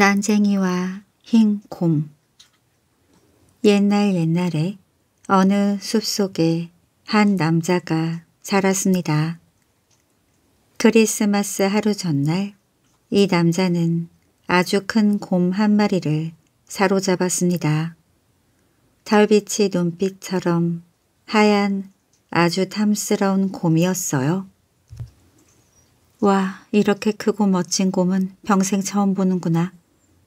난쟁이와 흰 곰. 옛날 옛날에 어느 숲속에 한 남자가 살았습니다. 크리스마스 하루 전날 이 남자는 아주 큰 곰 한 마리를 사로잡았습니다. 달빛이 눈빛처럼 하얀 아주 탐스러운 곰이었어요. 와 이렇게 크고 멋진 곰은 평생 처음 보는구나.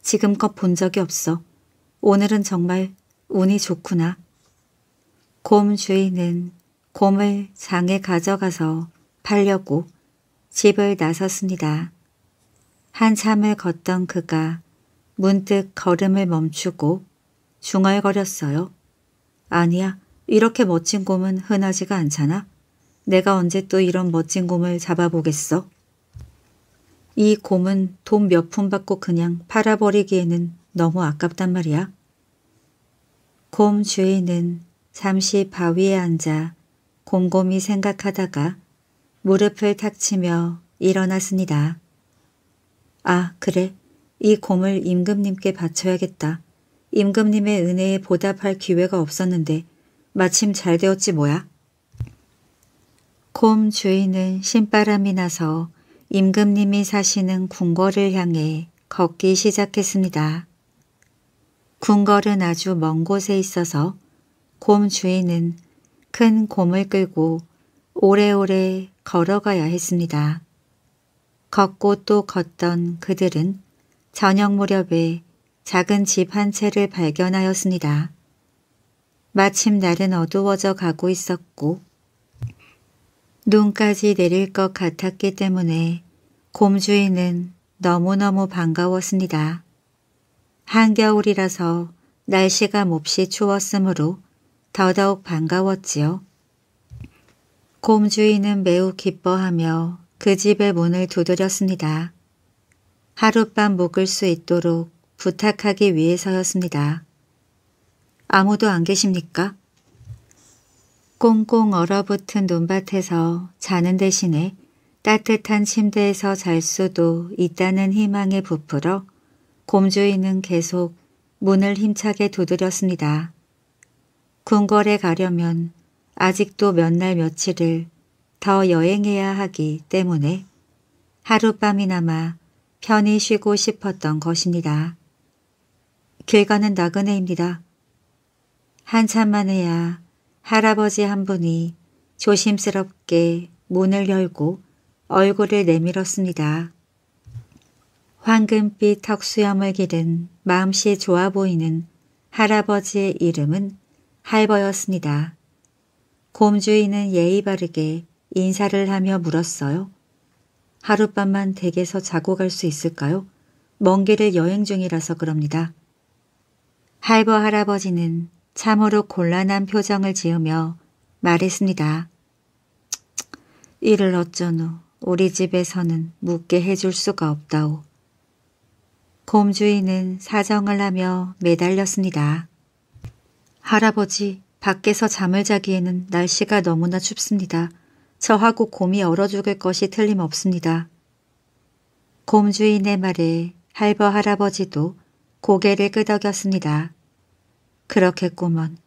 지금껏 본 적이 없어. 오늘은 정말 운이 좋구나. 곰 주인은 곰을 장에 가져가서 팔려고 집을 나섰습니다. 한참을 걷던 그가 문득 걸음을 멈추고 중얼거렸어요. 아니야, 이렇게 멋진 곰은 흔하지가 않잖아. 내가 언제 또 이런 멋진 곰을 잡아보겠어? 이 곰은 돈 몇 푼 받고 그냥 팔아버리기에는 너무 아깝단 말이야. 곰 주인은 잠시 바위에 앉아 곰곰이 생각하다가 무릎을 탁 치며 일어났습니다. 아 그래 이 곰을 임금님께 바쳐야겠다. 임금님의 은혜에 보답할 기회가 없었는데 마침 잘 되었지 뭐야. 곰 주인은 신바람이 나서 임금님이 사시는 궁궐을 향해 걷기 시작했습니다. 궁궐은 아주 먼 곳에 있어서 곰 주인은 큰 곰을 끌고 오래오래 걸어가야 했습니다. 걷고 또 걷던 그들은 저녁 무렵에 작은 집 한 채를 발견하였습니다. 마침 날은 어두워져 가고 있었고 눈까지 내릴 것 같았기 때문에 곰주인은 너무너무 반가웠습니다. 한겨울이라서 날씨가 몹시 추웠으므로 더더욱 반가웠지요. 곰주인은 매우 기뻐하며 그 집의 문을 두드렸습니다. 하룻밤 묵을 수 있도록 부탁하기 위해서였습니다. 아무도 안 계십니까? 꽁꽁 얼어붙은 눈밭에서 자는 대신에 따뜻한 침대에서 잘 수도 있다는 희망에 부풀어 곰주인은 계속 문을 힘차게 두드렸습니다. 궁궐에 가려면 아직도 몇 날 며칠을 더 여행해야 하기 때문에 하룻밤이나마 편히 쉬고 싶었던 것입니다. 길 가는 나그네입니다. 한참 만에야 할아버지 한 분이 조심스럽게 문을 열고 얼굴을 내밀었습니다. 황금빛 턱수염을 기른 마음씨 좋아 보이는 할아버지의 이름은 할버였습니다. 곰주인은 예의 바르게 인사를 하며 물었어요. 하룻밤만 댁에서 자고 갈 수 있을까요? 먼 길을 여행 중이라서 그럽니다. 할버 할아버지는 참으로 곤란한 표정을 지으며 말했습니다. 이를 어쩌후 우리 집에서는 묵게 해줄 수가 없다오. 곰주인은 사정을 하며 매달렸습니다. 할아버지, 밖에서 잠을 자기에는 날씨가 너무나 춥습니다. 저하고 곰이 얼어 죽을 것이 틀림없습니다. 곰주인의 말에 할버 할아버지도 고개를 끄덕였습니다. 그렇겠구먼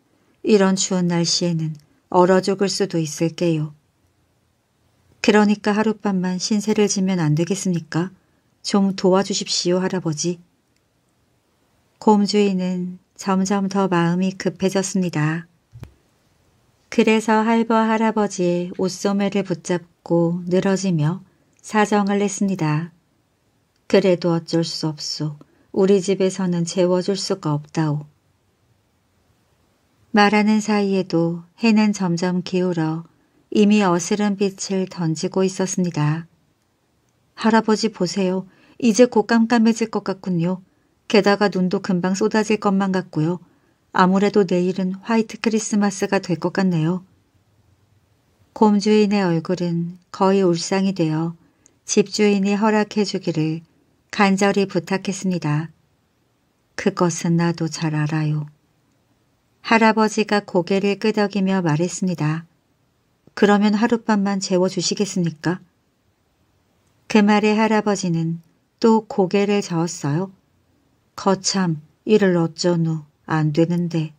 이런 추운 날씨에는 얼어 죽을 수도 있을게요. 그러니까 하룻밤만 신세를 지면 안 되겠습니까? 좀 도와주십시오, 할아버지. 곰주인은 점점 더 마음이 급해졌습니다. 그래서 할버 할아버지의 옷소매를 붙잡고 늘어지며 사정을 냈습니다. 그래도 어쩔 수 없소. 우리 집에서는 재워줄 수가 없다오. 말하는 사이에도 해는 점점 기울어 이미 어스른 빛을 던지고 있었습니다. 할아버지 보세요. 이제 곧 깜깜해질 것 같군요. 게다가 눈도 금방 쏟아질 것만 같고요. 아무래도 내일은 화이트 크리스마스가 될 것 같네요. 곰주인의 얼굴은 거의 울상이 되어 집주인이 허락해 주기를 간절히 부탁했습니다. 그것은 나도 잘 알아요. 할아버지가 고개를 끄덕이며 말했습니다. 그러면 하룻밤만 재워주시겠습니까? 그 말에 할아버지는 또 고개를 저었어요. 거참 이를 어쩌누 안 되는데.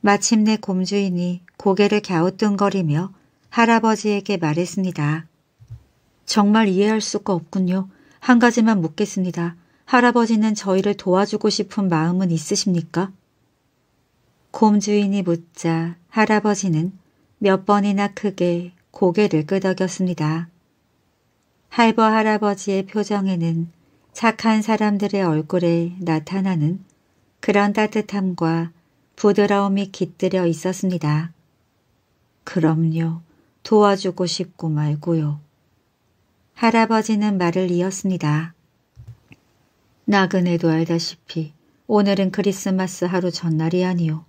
마침내 곰주인이 고개를 갸우뚱거리며 할아버지에게 말했습니다. 정말 이해할 수가 없군요. 한 가지만 묻겠습니다. 할아버지는 저희를 도와주고 싶은 마음은 있으십니까? 곰주인이 묻자 할아버지는 몇 번이나 크게 고개를 끄덕였습니다. 할버 할아버지의 표정에는 착한 사람들의 얼굴에 나타나는 그런 따뜻함과 부드러움이 깃들여 있었습니다. 그럼요. 도와주고 싶고 말고요. 할아버지는 말을 이었습니다. 나그네도 알다시피 오늘은 크리스마스 하루 전날이 아니요.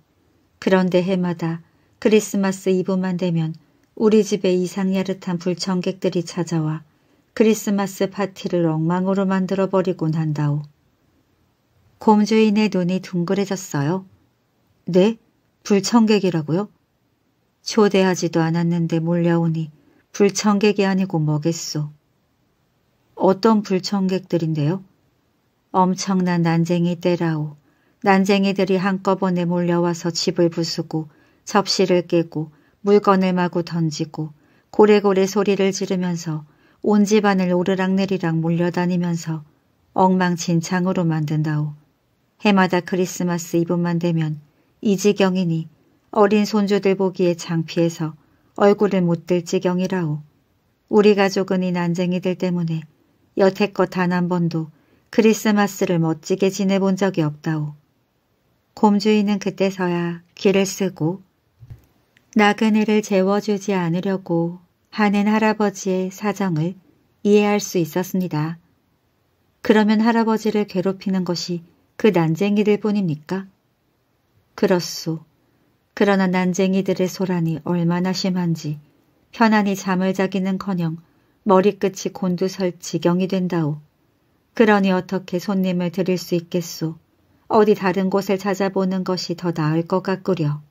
그런데 해마다 크리스마스 이브만 되면 우리 집에 이상 야릇한 불청객들이 찾아와 크리스마스 파티를 엉망으로 만들어버리곤 한다오. 곰주인의 눈이 둥그레졌어요. 네? 불청객이라고요? 초대하지도 않았는데 몰려오니 불청객이 아니고 뭐겠소. 어떤 불청객들인데요? 엄청난 난쟁이 때라오. 난쟁이들이 한꺼번에 몰려와서 집을 부수고 접시를 깨고 물건을 마구 던지고 고래고래 소리를 지르면서 온 집안을 오르락내리락 몰려다니면서 엉망진창으로 만든다오. 해마다 크리스마스 이분만 되면 이 지경이니 어린 손주들 보기에 장피해서 얼굴을 못 들 지경이라오. 우리 가족은 이 난쟁이들 때문에 여태껏 단 한 번도 크리스마스를 멋지게 지내본 적이 없다오. 곰주인은 그때서야 귀를 쓰고 나그네를 재워주지 않으려고 하는 할아버지의 사정을 이해할 수 있었습니다. 그러면 할아버지를 괴롭히는 것이 그 난쟁이들 뿐입니까? 그렇소. 그러나 난쟁이들의 소란이 얼마나 심한지 편안히 잠을 자기는커녕 머리끝이 곤두설 지경이 된다오. 그러니 어떻게 손님을 드릴 수 있겠소. 어디 다른 곳을 찾아보는 것이 더 나을 것 같구려.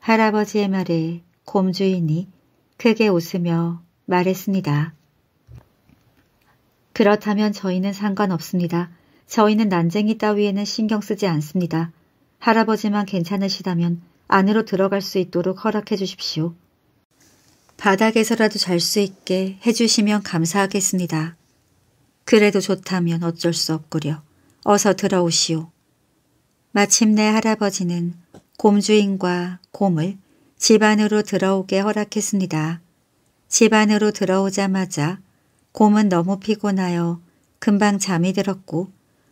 할아버지의 말에 곰주인이 크게 웃으며 말했습니다. 그렇다면 저희는 상관없습니다. 저희는 난쟁이 따위에는 신경 쓰지 않습니다. 할아버지만 괜찮으시다면 안으로 들어갈 수 있도록 허락해 주십시오. 바닥에서라도 잘 수 있게 해주시면 감사하겠습니다. 그래도 좋다면 어쩔 수 없구려. 어서 들어오시오. 마침내 할아버지는 곰주인과 곰을 집 안으로 들어오게 허락했습니다. 집 안으로 들어오자마자 곰은 너무 피곤하여 금방 잠이 들었고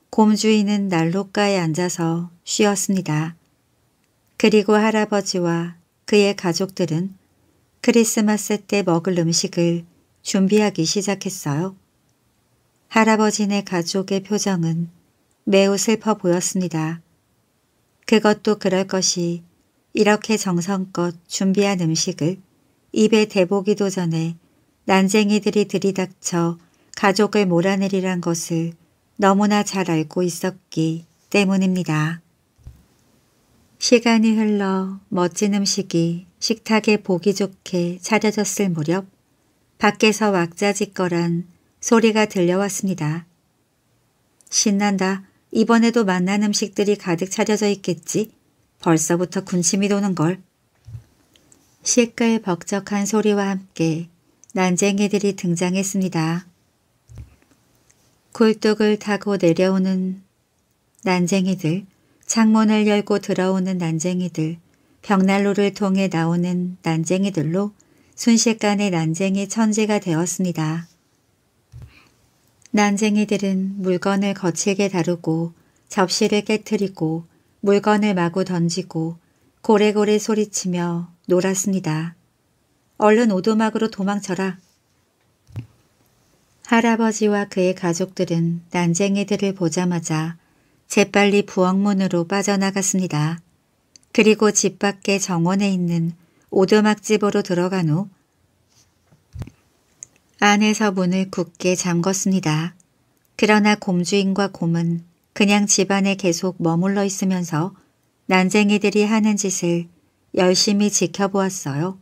곰주인은 난로가에 앉아서 쉬었습니다. 그리고 할아버지와 그의 가족들은 크리스마스 때 먹을 음식을 준비하기 시작했어요. 할아버지네 가족의 표정은 매우 슬퍼 보였습니다. 그것도 그럴 것이 이렇게 정성껏 준비한 음식을 입에 대보기도 전에 난쟁이들이 들이닥쳐 가족을 몰아내리란 것을 너무나 잘 알고 있었기 때문입니다. 시간이 흘러 멋진 음식이 식탁에 보기 좋게 차려졌을 무렵 밖에서 왁자지껄한 소리가 들려왔습니다. 신난다. 이번에도 맛난 음식들이 가득 차려져 있겠지. 벌써부터 군침이 도는 걸. 시끌 벅적한 소리와 함께 난쟁이들이 등장했습니다. 굴뚝을 타고 내려오는 난쟁이들, 창문을 열고 들어오는 난쟁이들, 벽난로를 통해 나오는 난쟁이들로 순식간에 난쟁이 천재가 되었습니다. 난쟁이들은 물건을 거칠게 다루고 접시를 깨뜨리고 물건을 마구 던지고 고래고래 소리치며 놀았습니다. 얼른 오두막으로 도망쳐라. 할아버지와 그의 가족들은 난쟁이들을 보자마자 재빨리 부엌문으로 빠져나갔습니다. 그리고 집 밖의 정원에 있는 오두막집으로 들어간 후 안에서 문을 굳게 잠궜습니다. 그러나 곰주인과 곰은 그냥 집안에 계속 머물러 있으면서 난쟁이들이 하는 짓을 열심히 지켜보았어요.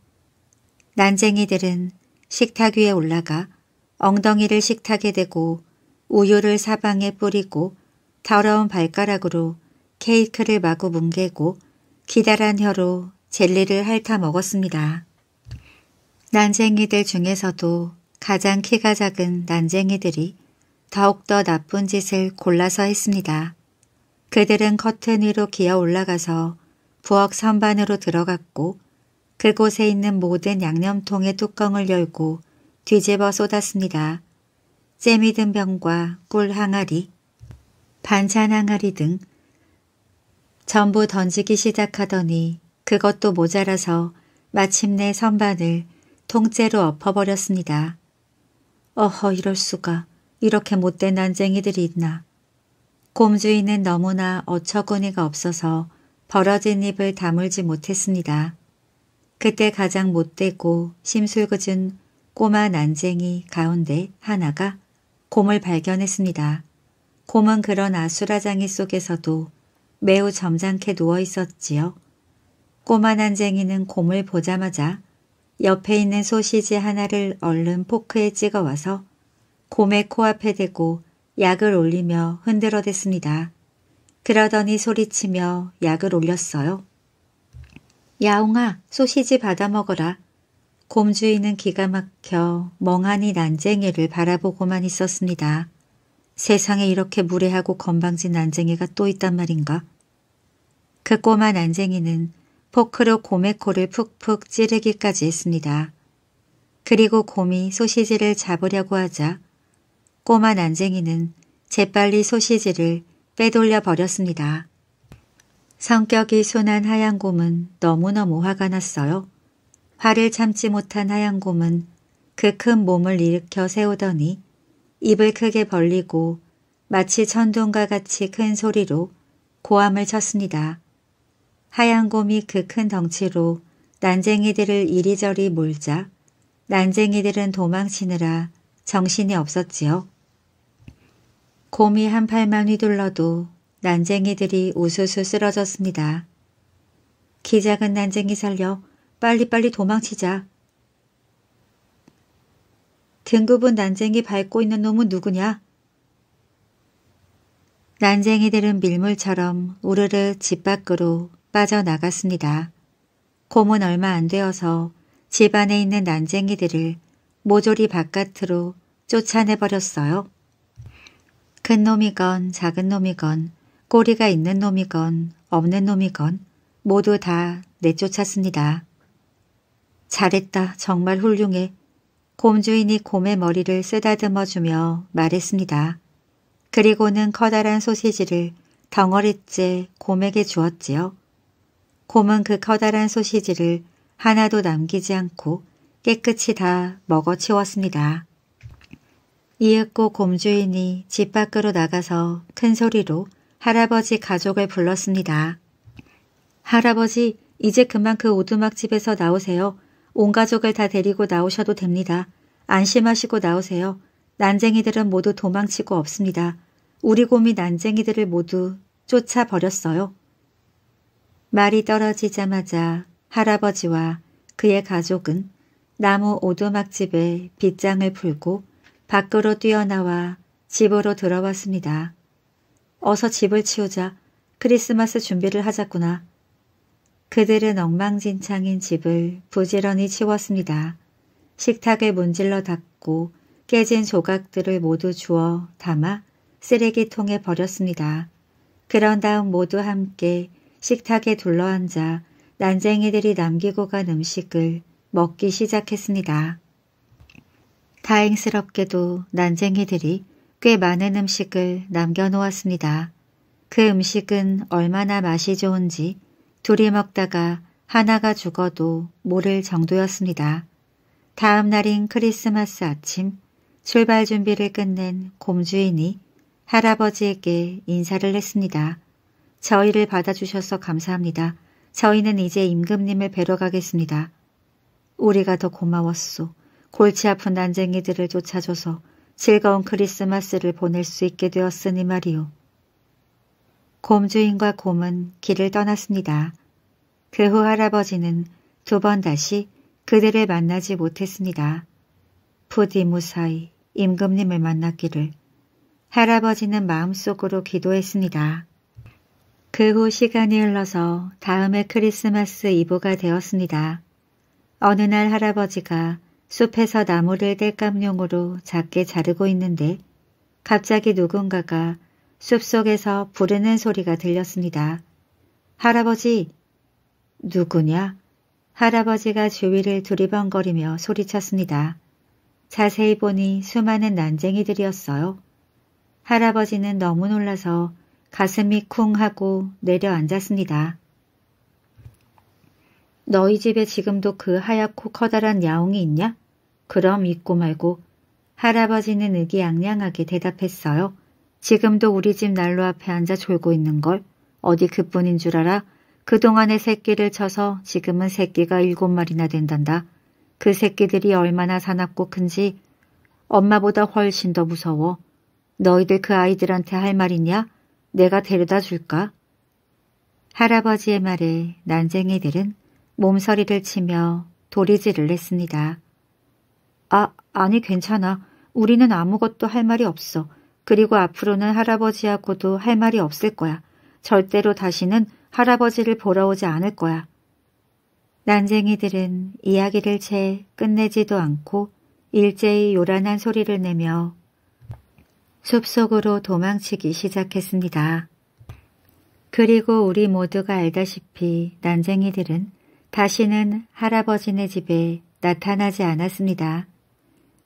난쟁이들은 식탁 위에 올라가 엉덩이를 식탁에 대고 우유를 사방에 뿌리고 더러운 발가락으로 케이크를 마구 뭉개고 기다란 혀로 젤리를 핥아 먹었습니다. 난쟁이들 중에서도 가장 키가 작은 난쟁이들이 더욱더 나쁜 짓을 골라서 했습니다. 그들은 커튼 위로 기어 올라가서 부엌 선반으로 들어갔고 그곳에 있는 모든 양념통의 뚜껑을 열고 뒤집어 쏟았습니다. 잼이 든 병과 꿀 항아리, 반찬 항아리 등 전부 던지기 시작하더니 그것도 모자라서 마침내 선반을 통째로 엎어버렸습니다. 어허 이럴 수가. 이렇게 못된 난쟁이들이 있나. 곰주인은 너무나 어처구니가 없어서 벌어진 입을 다물지 못했습니다. 그때 가장 못되고 심술궂은 꼬마 난쟁이 가운데 하나가 곰을 발견했습니다. 곰은 그런 아수라장이 속에서도 매우 점잖게 누워 있었지요. 꼬마 난쟁이는 곰을 보자마자 옆에 있는 소시지 하나를 얼른 포크에 찍어 와서 곰의 코앞에 대고 약을 올리며 흔들어댔습니다. 그러더니 소리치며 약을 올렸어요. 야옹아 소시지 받아 먹어라. 곰주인은 기가 막혀 멍하니 난쟁이를 바라보고만 있었습니다. 세상에 이렇게 무례하고 건방진 난쟁이가 또 있단 말인가? 그 꼬마 난쟁이는 포크로 곰의 코를 푹푹 찌르기까지 했습니다. 그리고 곰이 소시지를 잡으려고 하자 꼬마 난쟁이는 재빨리 소시지를 빼돌려 버렸습니다. 성격이 순한 하얀 곰은 너무너무 화가 났어요. 화를 참지 못한 하얀 곰은 그 큰 몸을 일으켜 세우더니 입을 크게 벌리고 마치 천둥과 같이 큰 소리로 고함을 쳤습니다. 하얀 곰이 그 큰 덩치로 난쟁이들을 이리저리 몰자 난쟁이들은 도망치느라 정신이 없었지요. 곰이 한 팔만 휘둘러도 난쟁이들이 우수수 쓰러졌습니다. 기 작은 난쟁이 살려 빨리빨리 도망치자. 등급은 난쟁이 밟고 있는 놈은 누구냐? 난쟁이들은 밀물처럼 우르르 집 밖으로 빠져나갔습니다. 곰은 얼마 안 되어서 집 안에 있는 난쟁이들을 모조리 바깥으로 쫓아내버렸어요. 큰 놈이건 작은 놈이건 꼬리가 있는 놈이건 없는 놈이건 모두 다 내쫓았습니다. 잘했다. 정말 훌륭해. 곰주인이 곰의 머리를 쓰다듬어주며 말했습니다. 그리고는 커다란 소시지를 덩어리째 곰에게 주었지요. 곰은 그 커다란 소시지를 하나도 남기지 않고 깨끗이 다 먹어치웠습니다. 이윽고 곰주인이 집 밖으로 나가서 큰 소리로 할아버지 가족을 불렀습니다. 할아버지, 이제 그만 그 오두막집에서 나오세요. 온 가족을 다 데리고 나오셔도 됩니다. 안심하시고 나오세요. 난쟁이들은 모두 도망치고 없습니다. 우리 곰이 난쟁이들을 모두 쫓아버렸어요. 말이 떨어지자마자 할아버지와 그의 가족은 나무 오두막집에 빗장을 풀고 밖으로 뛰어나와 집으로 들어왔습니다. 어서 집을 치우자. 크리스마스 준비를 하자꾸나. 그들은 엉망진창인 집을 부지런히 치웠습니다. 식탁을 문질러 닫고 깨진 조각들을 모두 주워 담아 쓰레기통에 버렸습니다. 그런 다음 모두 함께 식탁에 둘러앉아 난쟁이들이 남기고 간 음식을 먹기 시작했습니다. 다행스럽게도 난쟁이들이 꽤 많은 음식을 남겨놓았습니다. 그 음식은 얼마나 맛이 좋은지 둘이 먹다가 하나가 죽어도 모를 정도였습니다. 다음 날인 크리스마스 아침 출발 준비를 끝낸 곰주인이 할아버지에게 인사를 했습니다. 저희를 받아주셔서 감사합니다. 저희는 이제 임금님을 뵈러 가겠습니다. 우리가 더 고마웠소. 골치 아픈 난쟁이들을 쫓아줘서 즐거운 크리스마스를 보낼 수 있게 되었으니 말이오. 곰주인과 곰은 길을 떠났습니다. 그 후 할아버지는 두 번 다시 그들을 만나지 못했습니다. 부디 무사히 임금님을 만났기를 할아버지는 마음속으로 기도했습니다. 그후 시간이 흘러서 다음해 크리스마스 이브가 되었습니다. 어느 날 할아버지가 숲에서 나무를 땔감용으로 작게 자르고 있는데 갑자기 누군가가 숲속에서 부르는 소리가 들렸습니다. 할아버지! 누구냐? 할아버지가 주위를 두리번거리며 소리쳤습니다. 자세히 보니 수많은 난쟁이들이었어요. 할아버지는 너무 놀라서 가슴이 쿵 하고 내려앉았습니다. 너희 집에 지금도 그 하얗고 커다란 야옹이 있냐? 그럼 잊고 말고 할아버지는 의기양양하게 대답했어요. 지금도 우리 집 난로 앞에 앉아 졸고 있는 걸 어디 그뿐인 줄 알아? 그동안의 새끼를 쳐서 지금은 새끼가 일곱 마리나 된단다. 그 새끼들이 얼마나 사납고 큰지 엄마보다 훨씬 더 무서워. 너희들 그 아이들한테 할 말이냐? 내가 데려다 줄까? 할아버지의 말에 난쟁이들은 몸서리를 치며 도리질을했습니다 아, 아니 괜찮아. 우리는 아무것도 할 말이 없어. 그리고 앞으로는 할아버지하고도 할 말이 없을 거야. 절대로 다시는 할아버지를 보러 오지 않을 거야. 난쟁이들은 이야기를 채 끝내지도 않고 일제히 요란한 소리를 내며 숲속으로 도망치기 시작했습니다. 그리고 우리 모두가 알다시피 난쟁이들은 다시는 할아버지네 집에 나타나지 않았습니다.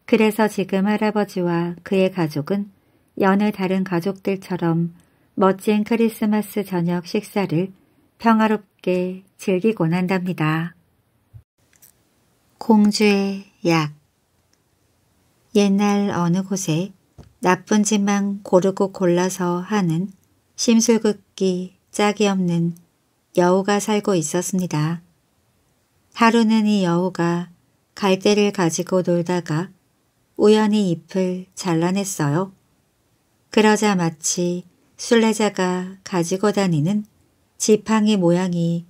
그래서 지금 할아버지와 그의 가족은 여느 다른 가족들처럼 멋진 크리스마스 저녁 식사를 평화롭게 즐기곤 한답니다. 공주의 약 옛날 어느 곳에 나쁜 짓만 고르고 골라서 하는 심술극기 짝이 없는 여우가 살고 있었습니다. 하루는 이 여우가 갈대를 가지고 놀다가 우연히 잎을 잘라냈어요. 그러자 마치 순례자가 가지고 다니는 지팡이 모양이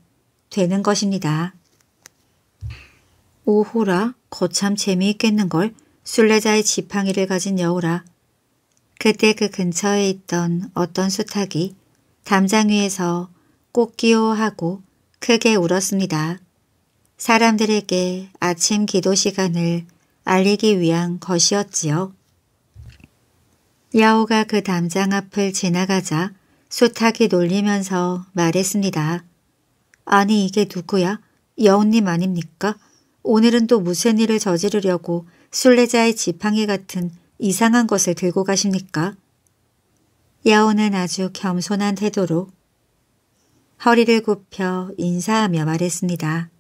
되는 것입니다. 오호라 거참 재미있겠는걸 순례자의 지팡이를 가진 여우라 그때 그 근처에 있던 어떤 수탉이 담장 위에서 꼭기호 하고 크게 울었습니다. 사람들에게 아침 기도 시간을 알리기 위한 것이었지요. 야호가 그 담장 앞을 지나가자 수탉이 놀리면서 말했습니다. 아니 이게 누구야? 여우님 아닙니까? 오늘은 또 무슨 일을 저지르려고 순례자의 지팡이 같은 이상한 것을 들고 가십니까? 야오는 아주 겸손한 태도로 허리를 굽혀 인사하며 말했습니다.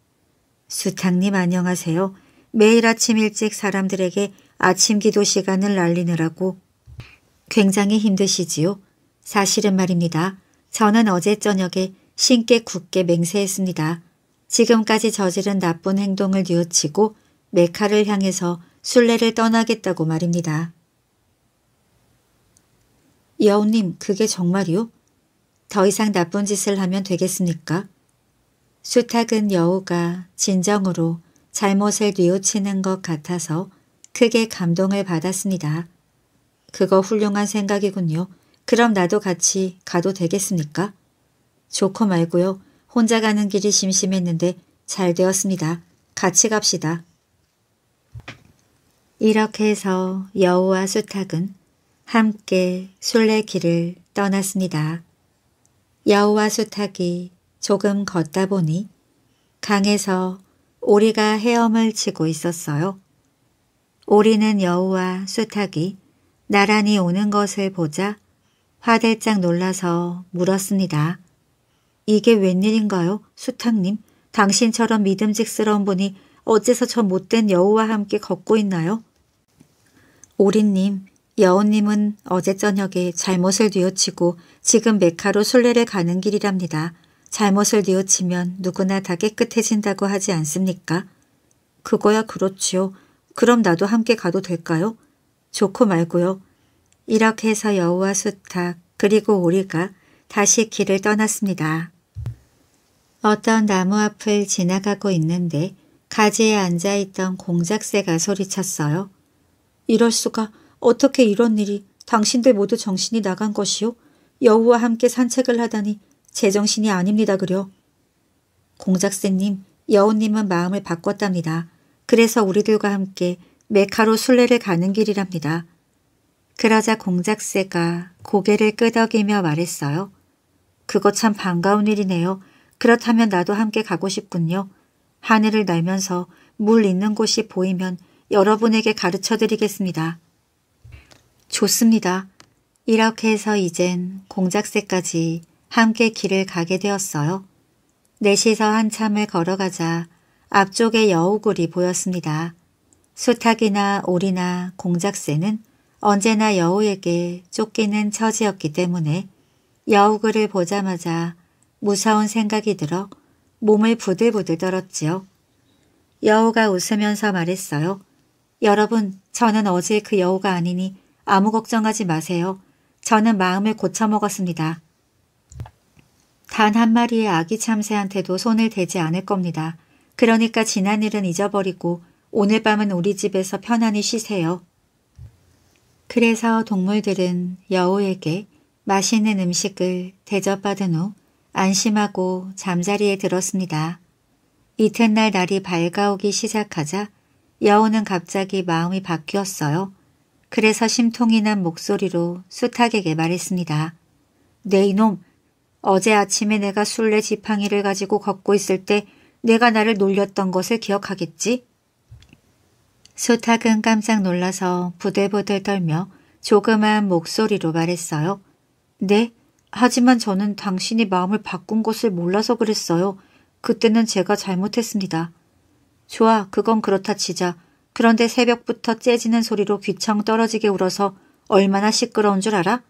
수탁님 안녕하세요. 매일 아침 일찍 사람들에게 아침 기도 시간을 날리느라고 굉장히 힘드시지요. 사실은 말입니다. 저는 어제 저녁에 신께 굳게 맹세했습니다. 지금까지 저지른 나쁜 행동을 뉘우치고 메카를 향해서 순례를 떠나겠다고 말입니다. 여우님, 그게 정말이요? 더 이상 나쁜 짓을 하면 되겠습니까? 수탁은 여우가 진정으로 잘못을 뉘우치는 것 같아서 크게 감동을 받았습니다. 그거 훌륭한 생각이군요. 그럼 나도 같이 가도 되겠습니까? 좋고 말고요. 혼자 가는 길이 심심했는데 잘 되었습니다. 같이 갑시다. 이렇게 해서 여우와 수탉은 함께 순례길을 떠났습니다. 여우와 수탉이 조금 걷다 보니 강에서 오리가 헤엄을 치고 있었어요. 오리는 여우와 수탉이 나란히 오는 것을 보자 화들짝 놀라서 물었습니다. 이게 웬일인가요? 수탉님, 당신처럼 믿음직스러운 분이 어째서 저 못된 여우와 함께 걷고 있나요? 오리님여우님은 어제 저녁에 잘못을 뉘우치고 지금 메카로 순례를 가는 길이랍니다. 잘못을 뉘우치면 누구나 다 깨끗해진다고 하지 않습니까? 그거야 그렇지요. 그럼 나도 함께 가도 될까요? 좋고 말고요. 이렇게 해서 여우와 수탉 그리고 오리가 다시 길을 떠났습니다. 어떤 나무 앞을 지나가고 있는데 가지에 앉아있던 공작새가 소리쳤어요. 이럴 수가 어떻게 이런 일이 당신들 모두 정신이 나간 것이요. 여우와 함께 산책을 하다니 제정신이 아닙니다 그려. 공작새님, 여우님은 마음을 바꿨답니다. 그래서 우리들과 함께 메카로 순례를 가는 길이랍니다. 그러자 공작새가 고개를 끄덕이며 말했어요. 그거 참 반가운 일이네요. 그렇다면 나도 함께 가고 싶군요. 하늘을 날면서 물 있는 곳이 보이면 여러분에게 가르쳐 드리겠습니다. 좋습니다. 이렇게 해서 이젠 공작새까지 함께 길을 가게 되었어요. 넷이서 한참을 걸어가자 앞쪽에 여우굴이 보였습니다. 수탉이나 오리나 공작새는 언제나 여우에게 쫓기는 처지였기 때문에 여우굴을 보자마자 무서운 생각이 들어 몸을 부들부들 떨었지요. 여우가 웃으면서 말했어요. 여러분, 저는 어제 그 여우가 아니니 아무 걱정하지 마세요. 저는 마음을 고쳐먹었습니다. 단 한 마리의 아기 참새한테도 손을 대지 않을 겁니다. 그러니까 지난 일은 잊어버리고 오늘 밤은 우리 집에서 편안히 쉬세요. 그래서 동물들은 여우에게 맛있는 음식을 대접받은 후 안심하고 잠자리에 들었습니다. 이튿날 날이 밝아오기 시작하자 여우는 갑자기 마음이 바뀌었어요. 그래서 심통이 난 목소리로 수숱에게 말했습니다. 네 이놈, 어제 아침에 내가 술래 지팡이를 가지고 걷고 있을 때 내가 나를 놀렸던 것을 기억하겠지? 수탁은 깜짝 놀라서 부들부들 떨며 조그마한 목소리로 말했어요. 네, 하지만 저는 당신이 마음을 바꾼 것을 몰라서 그랬어요. 그때는 제가 잘못했습니다. 좋아, 그건 그렇다 치자. 그런데 새벽부터 째지는 소리로 귀청 떨어지게 울어서 얼마나 시끄러운 줄 알아?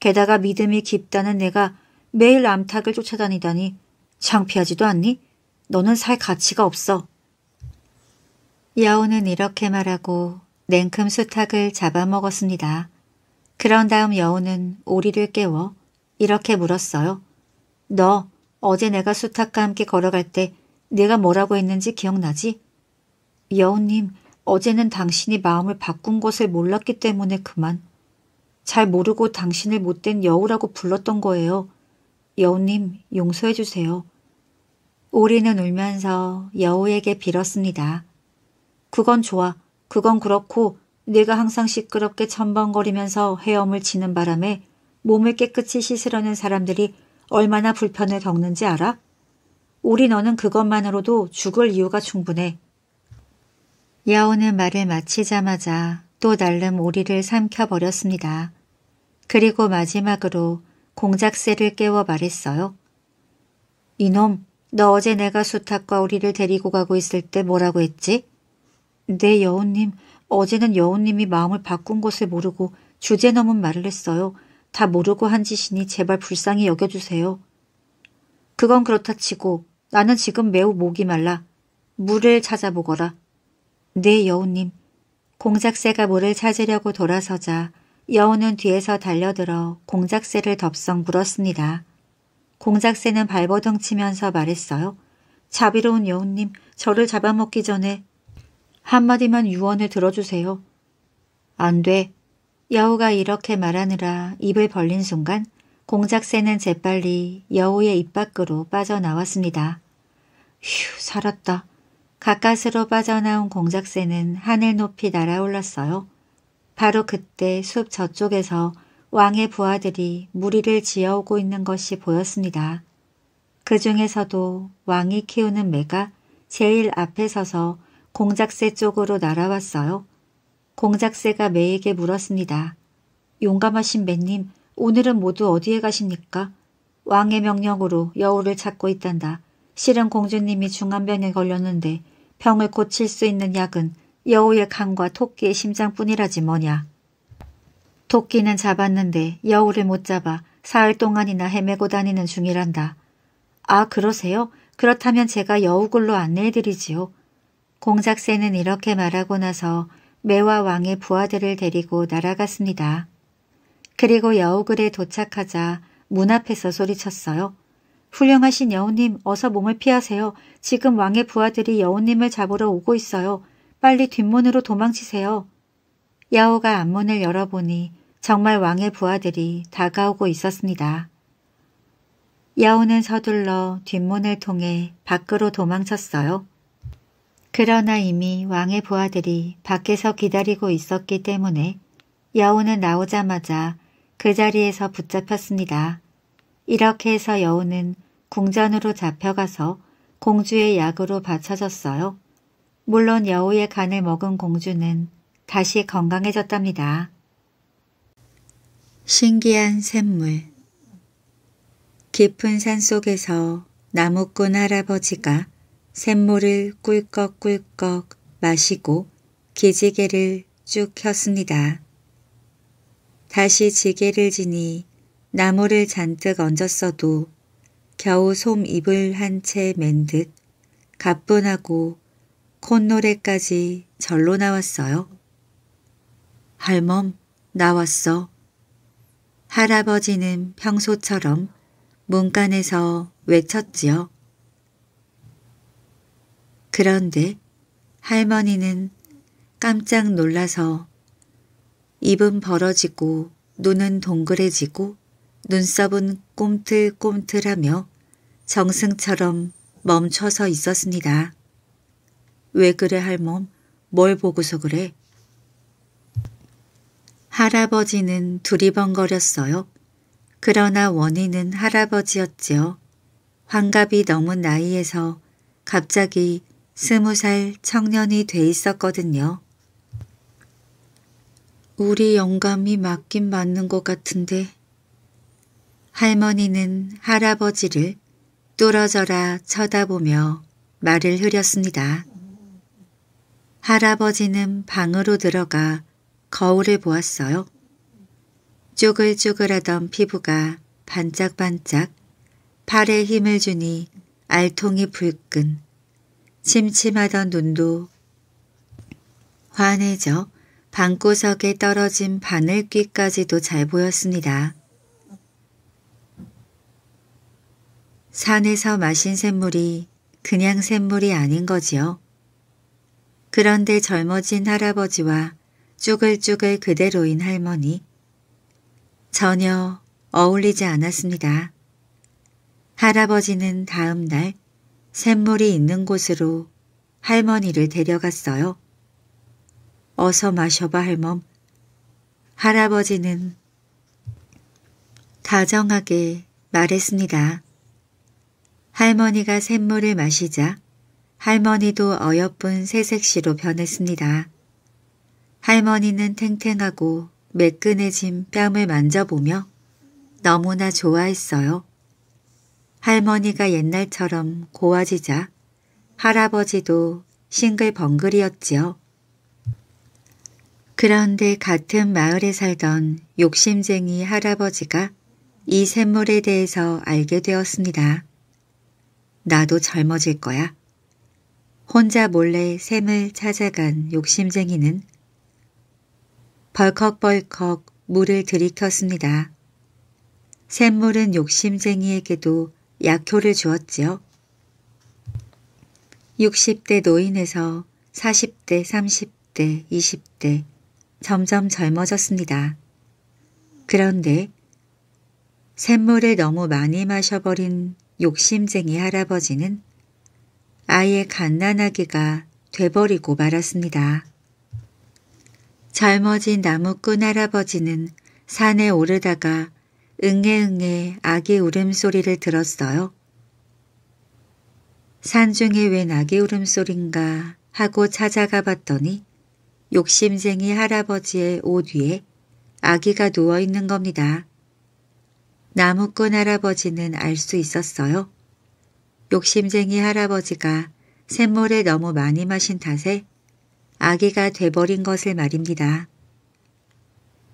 게다가 믿음이 깊다는 내가 매일 암탉을 쫓아다니다니 창피하지도 않니? 너는 살 가치가 없어. 여우는 이렇게 말하고 냉큼 수탉을 잡아먹었습니다. 그런 다음 여우는 오리를 깨워 이렇게 물었어요. 너 어제 내가 수탉과 함께 걸어갈 때 내가 뭐라고 했는지 기억나지? 여우님, 어제는 당신이 마음을 바꾼 것을 몰랐기 때문에 그만. 잘 모르고 당신을 못된 여우라고 불렀던 거예요. 여우님, 용서해 주세요. 오리는 울면서 여우에게 빌었습니다. 그건 좋아. 그건 그렇고 내가 항상 시끄럽게 첨벙거리면서 헤엄을 치는 바람에 몸을 깨끗이 씻으려는 사람들이 얼마나 불편을 겪는지 알아? 우리 너는 그것만으로도 죽을 이유가 충분해. 야오는 말을 마치자마자 또 날름 오리를 삼켜버렸습니다. 그리고 마지막으로 공작새를 깨워 말했어요. 이놈, 너 어제 내가 수탉과 오리를 데리고 가고 있을 때 뭐라고 했지? 네, 여우님, 어제는 여우님이 마음을 바꾼 것을 모르고 주제 넘은 말을 했어요. 다 모르고 한 짓이니 제발 불쌍히 여겨주세요. 그건 그렇다 치고 나는 지금 매우 목이 말라. 물을 찾아보거라. 네, 여우님. 공작새가 물을 찾으려고 돌아서자 여우는 뒤에서 달려들어 공작새를 덥석 물었습니다. 공작새는 발버둥 치면서 말했어요. 자비로운 여우님, 저를 잡아먹기 전에 한마디만 유언을 들어주세요. 안 돼. 여우가 이렇게 말하느라 입을 벌린 순간 공작새는 재빨리 여우의 입 밖으로 빠져나왔습니다. 휴 살았다. 가까스로 빠져나온 공작새는 하늘 높이 날아올랐어요. 바로 그때 숲 저쪽에서 왕의 부하들이 무리를 지어오고 있는 것이 보였습니다. 그 중에서도 왕이 키우는 매가 제일 앞에 서서 공작새 쪽으로 날아왔어요. 공작새가 매에게 물었습니다. 용감하신 매님, 오늘은 모두 어디에 가십니까? 왕의 명령으로 여우를 찾고 있단다. 실은 공주님이 중한병에 걸렸는데 병을 고칠 수 있는 약은 여우의 간과 토끼의 심장뿐이라지 뭐냐. 토끼는 잡았는데 여우를 못 잡아 사흘 동안이나 헤매고 다니는 중이란다. 아 그러세요? 그렇다면 제가 여우굴로 안내해드리지요. 공작새는 이렇게 말하고 나서 매와 왕의 부하들을 데리고 날아갔습니다. 그리고 여우굴에 도착하자 문 앞에서 소리쳤어요. 훌륭하신 여우님 어서 몸을 피하세요. 지금 왕의 부하들이 여우님을 잡으러 오고 있어요. 빨리 뒷문으로 도망치세요. 야호가 앞문을 열어보니 정말 왕의 부하들이 다가오고 있었습니다. 야호는 서둘러 뒷문을 통해 밖으로 도망쳤어요. 그러나 이미 왕의 부하들이 밖에서 기다리고 있었기 때문에 야호는 나오자마자 그 자리에서 붙잡혔습니다. 이렇게 해서 여우는 궁전으로 잡혀가서 공주의 약으로 받쳐졌어요. 물론 여우의 간을 먹은 공주는 다시 건강해졌답니다. 신기한 샘물 깊은 산속에서 나무꾼 할아버지가 샘물을 꿀꺽꿀꺽 마시고 기지개를 쭉 켰습니다. 다시 지게를 지니 나무를 잔뜩 얹었어도 겨우 솜입을 한 채 맨 듯 가뿐하고 콧노래까지 절로 나왔어요. 할멈 나왔어. 할아버지는 평소처럼 문간에서 외쳤지요. 그런데 할머니는 깜짝 놀라서 입은 벌어지고 눈은 동그래지고 눈썹은 꼼틀꼼틀하며 정승처럼 멈춰서 있었습니다. 왜 그래 할멈, 뭘 보고서 그래? 할아버지는 두리번거렸어요. 그러나 원인은 할아버지였지요. 환갑이 넘은 나이에서 갑자기 스무 살 청년이 돼 있었거든요. 우리 영감이 맞긴 맞는 것 같은데 할머니는 할아버지를 뚫어져라 쳐다보며 말을 흐렸습니다. 할아버지는 방으로 들어가 거울을 보았어요. 쪼글쪼글하던 피부가 반짝반짝 팔에 힘을 주니 알통이 불끈 침침하던 눈도 환해져 방구석에 떨어진 바늘귀까지도 잘 보였습니다. 산에서 마신 샘물이 그냥 샘물이 아닌 거지요. 그런데 젊어진 할아버지와 쭈글쭈글 그대로인 할머니. 전혀 어울리지 않았습니다. 할아버지는 다음 날 샘물이 있는 곳으로 할머니를 데려갔어요. 어서 마셔봐 할멈. 할아버지는 다정하게 말했습니다. 할머니가 샘물을 마시자 할머니도 어여쁜 새색시로 변했습니다. 할머니는 탱탱하고 매끈해진 뺨을 만져보며 너무나 좋아했어요. 할머니가 옛날처럼 고와지자 할아버지도 싱글벙글이었지요. 그런데 같은 마을에 살던 욕심쟁이 할아버지가 이 샘물에 대해서 알게 되었습니다. 나도 젊어질 거야. 혼자 몰래 샘을 찾아간 욕심쟁이는 벌컥벌컥 물을 들이켰습니다. 샘물은 욕심쟁이에게도 약효를 주었지요. 60대 노인에서 40대, 30대, 20대 점점 젊어졌습니다. 그런데 샘물을 너무 많이 마셔버린 욕심쟁이 할아버지는 아예 갓난아기가 돼버리고 말았습니다. 젊어진 나무꾼 할아버지는 산에 오르다가 응애응애 아기 울음소리를 들었어요. 산중에 웬 아기 울음소린가 하고 찾아가 봤더니 욕심쟁이 할아버지의 옷 위에 아기가 누워있는 겁니다. 나무꾼 할아버지는 알 수 있었어요. 욕심쟁이 할아버지가 샘물에 너무 많이 마신 탓에 아기가 돼버린 것을 말입니다.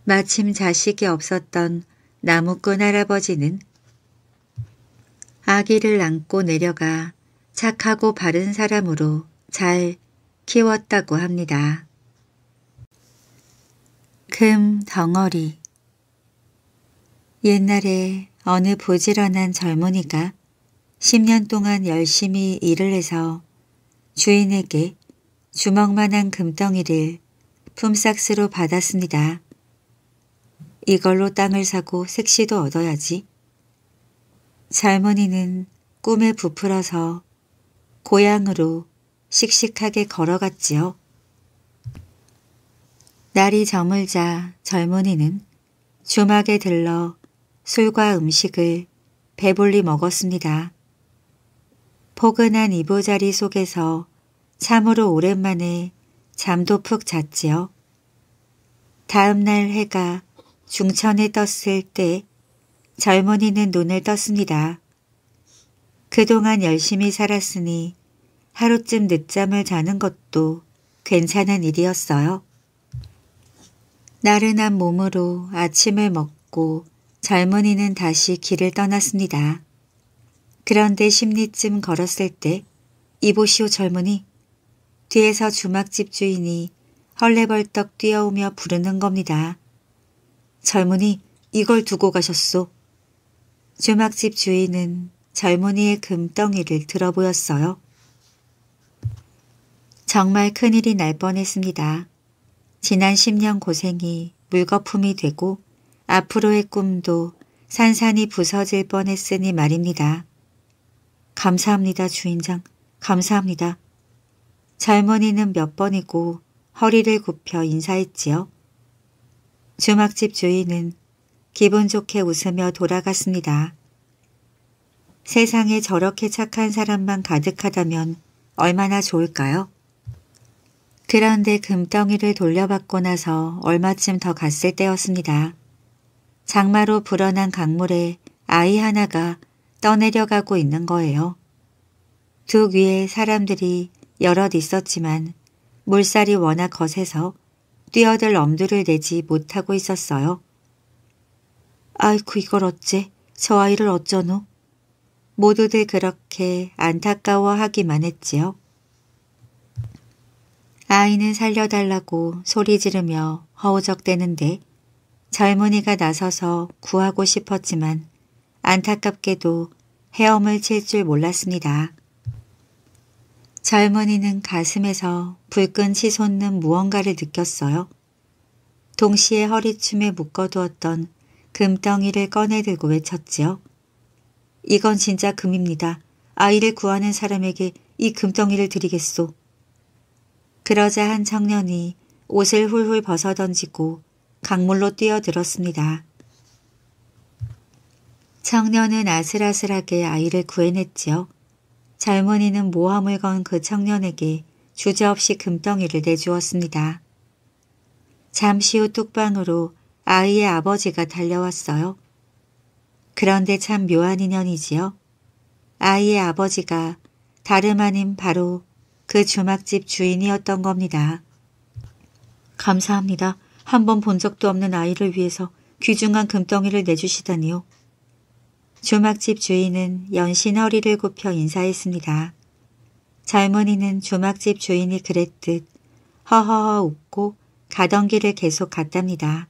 마침 자식이 없었던 나무꾼 할아버지는 아기를 안고 내려가 착하고 바른 사람으로 잘 키웠다고 합니다. 금 덩어리 옛날에 어느 부지런한 젊은이가 10년 동안 열심히 일을 해서 주인에게 주먹만한 금덩이를 품삯으로 받았습니다. 이걸로 땅을 사고 색시도 얻어야지. 젊은이는 꿈에 부풀어서 고향으로 씩씩하게 걸어갔지요. 날이 저물자 젊은이는 주막에 들러 술과 음식을 배불리 먹었습니다. 포근한 이보자리 속에서 참으로 오랜만에 잠도 푹 잤지요. 다음 날 해가 중천에 떴을 때 젊은이는 눈을 떴습니다. 그동안 열심히 살았으니 하루쯤 늦잠을 자는 것도 괜찮은 일이었어요. 나른한 몸으로 아침을 먹고 젊은이는 다시 길을 떠났습니다. 그런데 십리쯤 걸었을 때 이보시오 젊은이 뒤에서 주막집 주인이 헐레벌떡 뛰어오며 부르는 겁니다. 젊은이 이걸 두고 가셨소. 주막집 주인은 젊은이의 금덩이를 들어보였어요. 정말 큰일이 날 뻔했습니다. 지난 10년 고생이 물거품이 되고 앞으로의 꿈도 산산이 부서질 뻔했으니 말입니다. 감사합니다, 주인장. 감사합니다. 젊은이는 몇 번이고 허리를 굽혀 인사했지요. 주막집 주인은 기분 좋게 웃으며 돌아갔습니다. 세상에 저렇게 착한 사람만 가득하다면 얼마나 좋을까요? 그런데 금덩이를 돌려받고 나서 얼마쯤 더 갔을 때였습니다. 장마로 불어난 강물에 아이 하나가 떠내려가고 있는 거예요. 둑 위에 사람들이 여럿 있었지만 물살이 워낙 거세서 뛰어들 엄두를 내지 못하고 있었어요. 아이쿠 이걸 어째 저 아이를 어쩌노 모두들 그렇게 안타까워하기만 했지요. 아이는 살려달라고 소리 지르며 허우적대는데 젊은이가 나서서 구하고 싶었지만 안타깝게도 헤엄을 칠 줄 몰랐습니다. 젊은이는 가슴에서 불끈 치솟는 무언가를 느꼈어요. 동시에 허리춤에 묶어두었던 금덩이를 꺼내들고 외쳤지요. 이건 진짜 금입니다. 아이를 구하는 사람에게 이 금덩이를 드리겠소. 그러자 한 청년이 옷을 훌훌 벗어던지고 강물로 뛰어들었습니다. 청년은 아슬아슬하게 아이를 구해냈지요. 젊은이는 모함을 건 그 청년에게 주저없이 금덩이를 내주었습니다. 잠시 후 뚝방으로 아이의 아버지가 달려왔어요. 그런데 참 묘한 인연이지요. 아이의 아버지가 다름 아닌 바로 그 주막집 주인이었던 겁니다. 감사합니다. 한번본 적도 없는 아이를 위해서 귀중한 금덩이를 내주시다니요. 주막집 주인은 연신 허리를 굽혀 인사했습니다. 젊은이는 주막집 주인이 그랬듯 허허허 웃고 가던 길을 계속 갔답니다.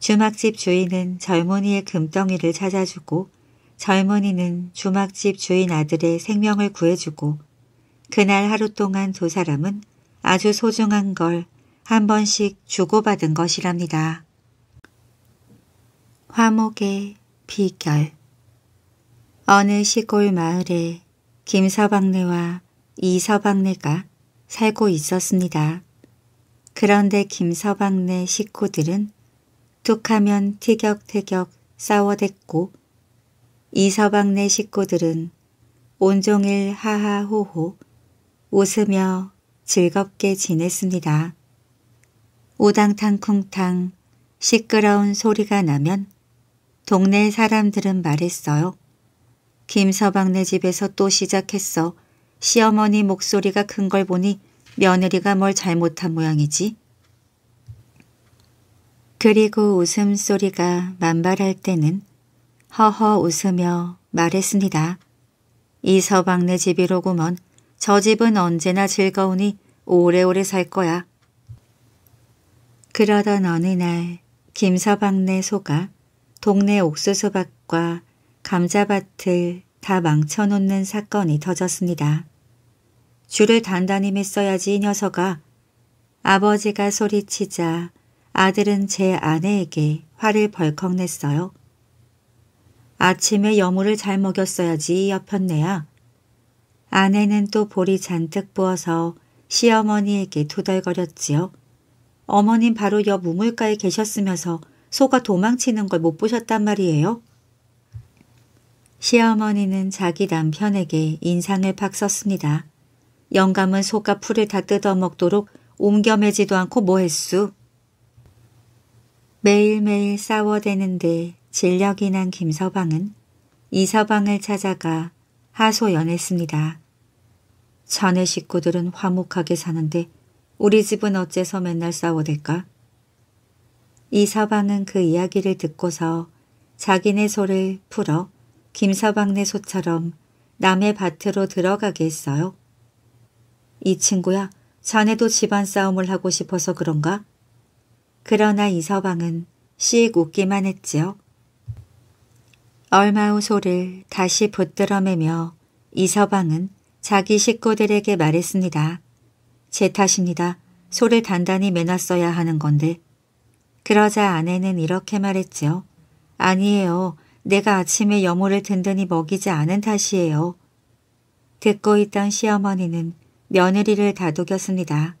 주막집 주인은 젊은이의 금덩이를 찾아주고 젊은이는 주막집 주인 아들의 생명을 구해주고 그날 하루 동안 두 사람은 아주 소중한 걸한 번씩 주고받은 것이랍니다. 화목의 비결 어느 시골 마을에 김서방네와 이서방네가 살고 있었습니다. 그런데 김서방네 식구들은 툭하면 티격태격 싸워댔고 이서방네 식구들은 온종일 하하호호 웃으며 즐겁게 지냈습니다. 우당탕쿵탕 시끄러운 소리가 나면 동네 사람들은 말했어요. 김서방네 집에서 또 시작했어. 시어머니 목소리가 큰 걸 보니 며느리가 뭘 잘못한 모양이지. 그리고 웃음소리가 만발할 때는 허허 웃으며 말했습니다. 이 서방네 집이로구먼. 저 집은 언제나 즐거우니 오래오래 살 거야. 그러던 어느 날 김서방네 소가 동네 옥수수밭과 감자밭을 다 망쳐놓는 사건이 터졌습니다. 줄을 단단히 맸어야지 이 녀석아. 아버지가 소리치자 아들은 제 아내에게 화를 벌컥 냈어요. 아침에 여물을 잘 먹였어야지 여편네야. 아내는 또 볼이 잔뜩 부어서 시어머니에게 투덜거렸지요. 어머님 바로 옆 우물가에 계셨으면서 소가 도망치는 걸 못 보셨단 말이에요. 시어머니는 자기 남편에게 인상을 박썼습니다. 영감은 소가 풀을 다 뜯어먹도록 옮겨매지도 않고 뭐했수. 매일매일 싸워대는데 진력이 난 김서방은 이서방을 찾아가 하소연했습니다. 자네 식구들은 화목하게 사는데 우리 집은 어째서 맨날 싸워댈까? 이 사방은 그 이야기를 듣고서 자기네 소를 풀어 김사방네 소처럼 남의 밭으로 들어가게 했어요. 이 친구야, 자네도 집안 싸움을 하고 싶어서 그런가? 그러나 이서방은 씩 웃기만 했지요. 얼마 후 소를 다시 붙들어매며 이서방은 자기 식구들에게 말했습니다. 제 탓입니다. 소를 단단히 매놨어야 하는 건데. 그러자 아내는 이렇게 말했지요. 아니에요. 내가 아침에 여모를 든든히 먹이지 않은 탓이에요. 듣고 있던 시어머니는 며느리를 다독였습니다.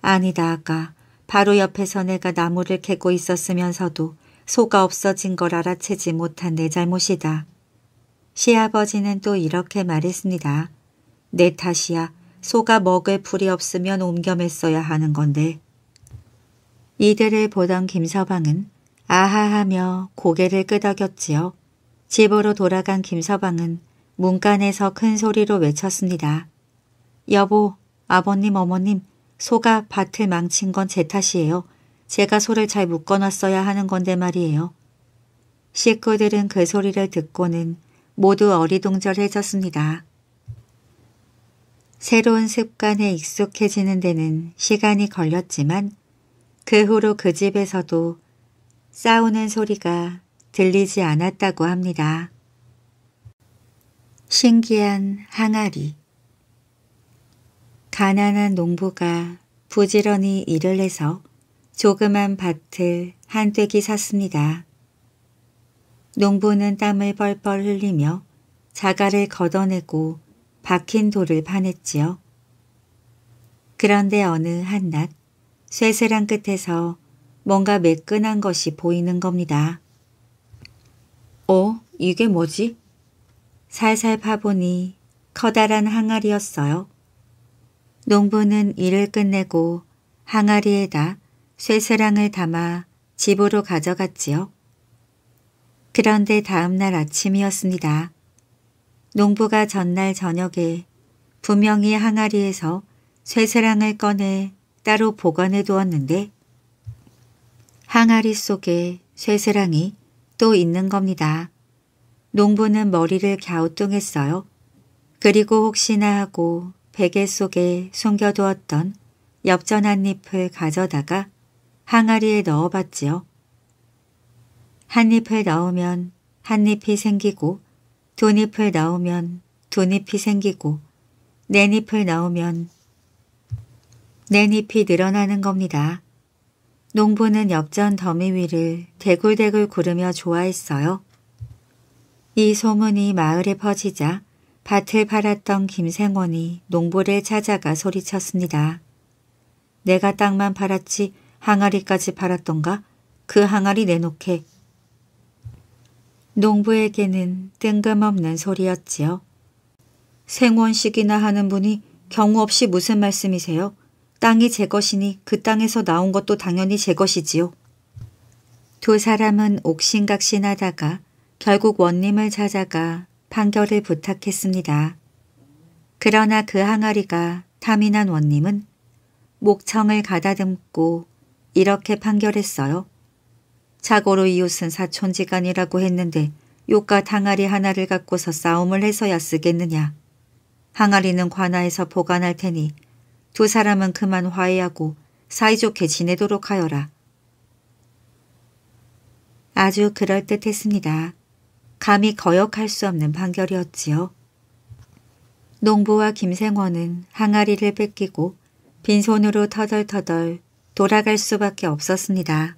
아니다 아까 바로 옆에서 내가 나무를 캐고 있었으면서도 소가 없어진 걸 알아채지 못한 내 잘못이다. 시아버지는 또 이렇게 말했습니다. 내 탓이야. 소가 먹을 풀이 없으면 옮겨 맸어야 하는 건데 이들을 보던 김서방은 아하하며 고개를 끄덕였지요. 집으로 돌아간 김서방은 문간에서 큰 소리로 외쳤습니다. 여보, 아버님, 어머님, 소가 밭을 망친 건 제 탓이에요. 제가 소를 잘 묶어놨어야 하는 건데 말이에요. 식구들은 그 소리를 듣고는 모두 어리둥절해졌습니다. 새로운 습관에 익숙해지는 데는 시간이 걸렸지만 그 후로 그 집에서도 싸우는 소리가 들리지 않았다고 합니다. 신기한 항아리 가난한 농부가 부지런히 일을 해서 조그만 밭을 한 떼기 샀습니다. 농부는 땀을 뻘뻘 흘리며 자갈을 걷어내고 박힌 돌을 파냈지요. 그런데 어느 한낮 쇠사랑 끝에서 뭔가 매끈한 것이 보이는 겁니다. 어? 이게 뭐지? 살살 파보니 커다란 항아리였어요. 농부는 일을 끝내고 항아리에다 쇠사랑을 담아 집으로 가져갔지요. 그런데 다음날 아침이었습니다. 농부가 전날 저녁에 분명히 항아리에서 쇠사랑을 꺼내 따로 보관해 두었는데 항아리 속에 쇠사랑이 또 있는 겁니다. 농부는 머리를 갸우뚱했어요. 그리고 혹시나 하고 베개 속에 숨겨두었던 엽전 한 잎을 가져다가 항아리에 넣어봤지요. 한 잎을 넣으면 한 잎이 생기고 두잎을 나오면 두잎이 생기고 네잎을 나오면 네잎이 늘어나는 겁니다. 농부는 엽전 더미 위를 대굴대굴 구르며 좋아했어요. 이 소문이 마을에 퍼지자 밭을 팔았던 김생원이 농부를 찾아가 소리쳤습니다. 내가 땅만 팔았지 항아리까지 팔았던가? 그 항아리 내놓게 농부에게는 뜬금없는 소리였지요. 생원식이나 하는 분이 경우 없이 무슨 말씀이세요? 땅이 제 것이니 그 땅에서 나온 것도 당연히 제 것이지요. 두 사람은 옥신각신하다가 결국 원님을 찾아가 판결을 부탁했습니다. 그러나 그 항아리가 탐이 난 원님은 목청을 가다듬고 이렇게 판결했어요. 자고로 이웃은 사촌지간이라고 했는데 욕과 당아리 하나를 갖고서 싸움을 해서야 쓰겠느냐. 항아리는 관아에서 보관할 테니 두 사람은 그만 화해하고 사이좋게 지내도록 하여라. 아주 그럴듯했습니다. 감히 거역할 수 없는 판결이었지요. 농부와 김생원은 항아리를 뺏기고 빈손으로 터덜터덜 돌아갈 수밖에 없었습니다.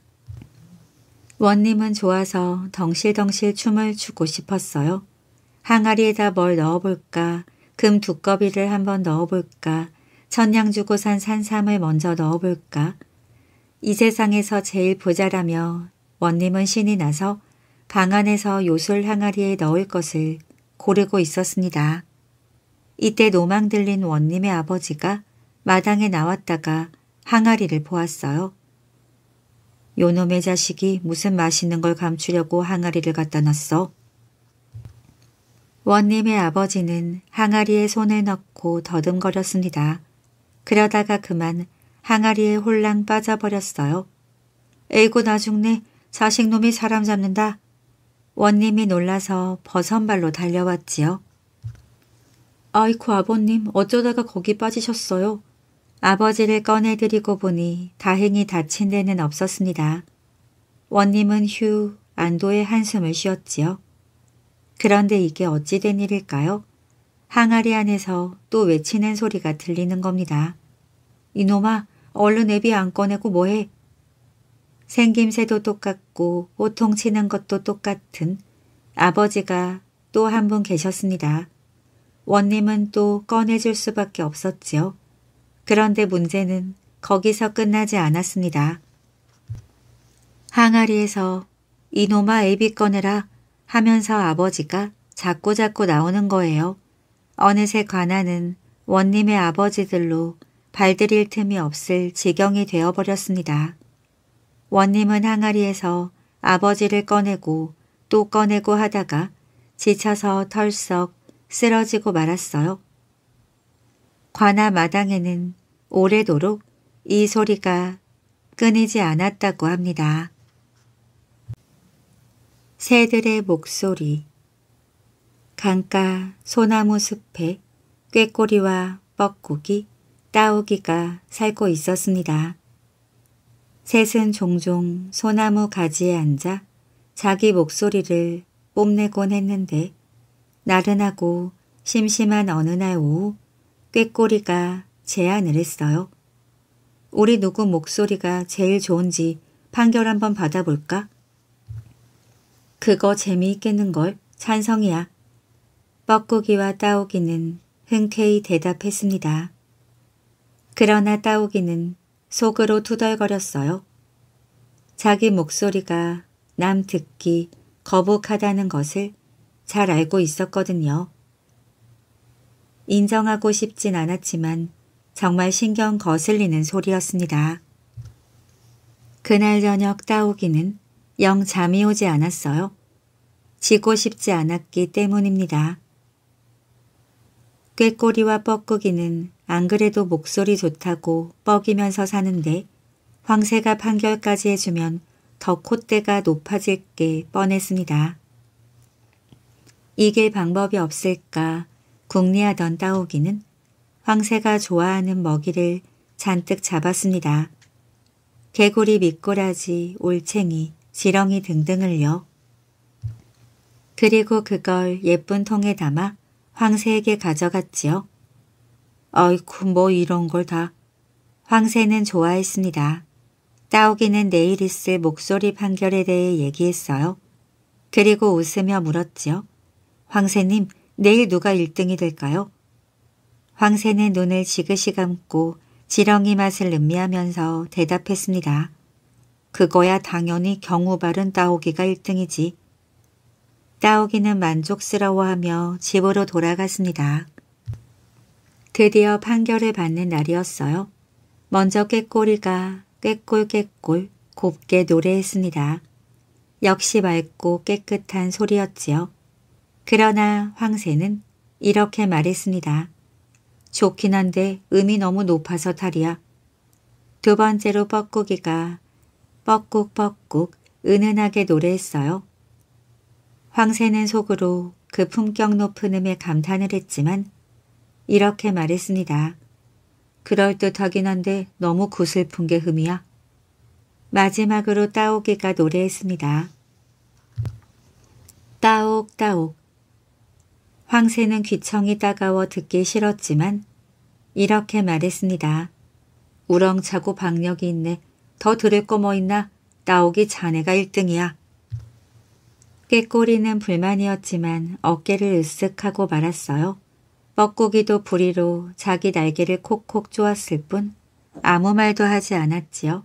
원님은 좋아서 덩실덩실 춤을 추고 싶었어요. 항아리에다 뭘 넣어볼까, 금 두꺼비를 한번 넣어볼까, 천냥 주고 산 산삼을 먼저 넣어볼까. 이 세상에서 제일 부자라며 원님은 신이 나서 방 안에서 요술 항아리에 넣을 것을 고르고 있었습니다. 이때 노망 들린 원님의 아버지가 마당에 나왔다가 항아리를 보았어요. 요놈의 자식이 무슨 맛있는 걸 감추려고 항아리를 갖다 놨어. 원님의 아버지는 항아리에 손을 넣고 더듬거렸습니다. 그러다가 그만 항아리에 홀랑 빠져버렸어요. 에이고 나 죽네. 자식놈이 사람 잡는다. 원님이 놀라서 버선발로 달려왔지요. 아이쿠 아버님 어쩌다가 거기 빠지셨어요. 아버지를 꺼내드리고 보니 다행히 다친 데는 없었습니다. 원님은 휴 안도의 한숨을 쉬었지요. 그런데 이게 어찌 된 일일까요? 항아리 안에서 또 외치는 소리가 들리는 겁니다. 이놈아 얼른 애비 안 꺼내고 뭐해? 생김새도 똑같고 호통 치는 것도 똑같은 아버지가 또 한 분 계셨습니다. 원님은 또 꺼내줄 수밖에 없었지요. 그런데 문제는 거기서 끝나지 않았습니다. 항아리에서 이놈아 애비 꺼내라 하면서 아버지가 자꾸자꾸 나오는 거예요. 어느새 관아는 원님의 아버지들로 발들일 틈이 없을 지경이 되어버렸습니다. 원님은 항아리에서 아버지를 꺼내고 또 꺼내고 하다가 지쳐서 털썩 쓰러지고 말았어요. 관아 마당에는 오래도록 이 소리가 끊이지 않았다고 합니다. 새들의 목소리 강가 소나무 숲에 꾀꼬리와 뻐꾸기, 따오기가 살고 있었습니다. 셋은 종종 소나무 가지에 앉아 자기 목소리를 뽐내곤 했는데 나른하고 심심한 어느 날 오후 꾀꼬리가 제안을 했어요. 우리 누구 목소리가 제일 좋은지 판결 한번 받아볼까? 그거 재미있겠는걸 찬성이야. 뻐꾸기와 따오기는 흔쾌히 대답했습니다. 그러나 따오기는 속으로 투덜거렸어요. 자기 목소리가 남 듣기 거북하다는 것을 잘 알고 있었거든요. 인정하고 싶진 않았지만 정말 신경 거슬리는 소리였습니다. 그날 저녁 따오기는 영 잠이 오지 않았어요. 지고 싶지 않았기 때문입니다. 꾀꼬리와 뻐꾸기는 안 그래도 목소리 좋다고 뻐기면서 사는데 황새가 판결까지 해주면 더 콧대가 높아질 게 뻔했습니다. 이게 방법이 없을까 궁리하던 따오기는 황새가 좋아하는 먹이를 잔뜩 잡았습니다. 개구리, 미꾸라지, 올챙이, 지렁이 등등을요. 그리고 그걸 예쁜 통에 담아 황새에게 가져갔지요. 어이쿠 뭐 이런 걸 다. 황새는 좋아했습니다. 따오기는 내일 있을 목소리 판결에 대해 얘기했어요. 그리고 웃으며 물었지요. 황새님 내일 누가 1등이 될까요? 황새는 눈을 지그시 감고 지렁이 맛을 음미하면서 대답했습니다. 그거야 당연히 경우발은 따오기가 1등이지. 따오기는 만족스러워하며 집으로 돌아갔습니다. 드디어 판결을 받는 날이었어요. 먼저 꾀꼬리가 꾀꼴꾀꼴 곱게 노래했습니다. 역시 맑고 깨끗한 소리였지요. 그러나 황새는 이렇게 말했습니다. 좋긴 한데 음이 너무 높아서 탈이야. 두 번째로 뻐꾸기가 뻐꾹뻐꾹 은은하게 노래했어요. 황새는 속으로 그 품격 높은 음에 감탄을 했지만 이렇게 말했습니다. 그럴듯하긴 한데 너무 구슬픈 게 흠이야. 마지막으로 따오기가 노래했습니다. 따옥따옥 황새는 귀청이 따가워 듣기 싫었지만 이렇게 말했습니다. 우렁차고 박력이 있네. 더 들을 거 뭐 있나? 나오기 자네가 1등이야. 꾀꼬리는 불만이었지만 어깨를 으쓱하고 말았어요. 뻐꾸기도 부리로 자기 날개를 콕콕 쪼았을뿐 아무 말도 하지 않았지요.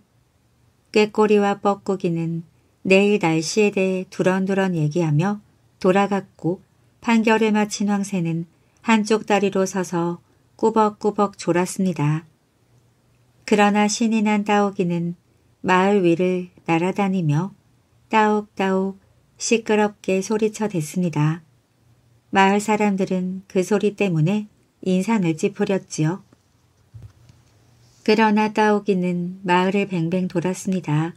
꾀꼬리와 뻐꾸기는 내일 날씨에 대해 두런두런 얘기하며 돌아갔고 판결에 마친 황새는 한쪽 다리로 서서 꾸벅꾸벅 졸았습니다. 그러나 신이 난 따오기는 마을 위를 날아다니며 따옥따옥 시끄럽게 소리쳐 댔습니다. 마을 사람들은 그 소리 때문에 인상을 찌푸렸지요. 그러나 따오기는 마을을 뱅뱅 돌았습니다.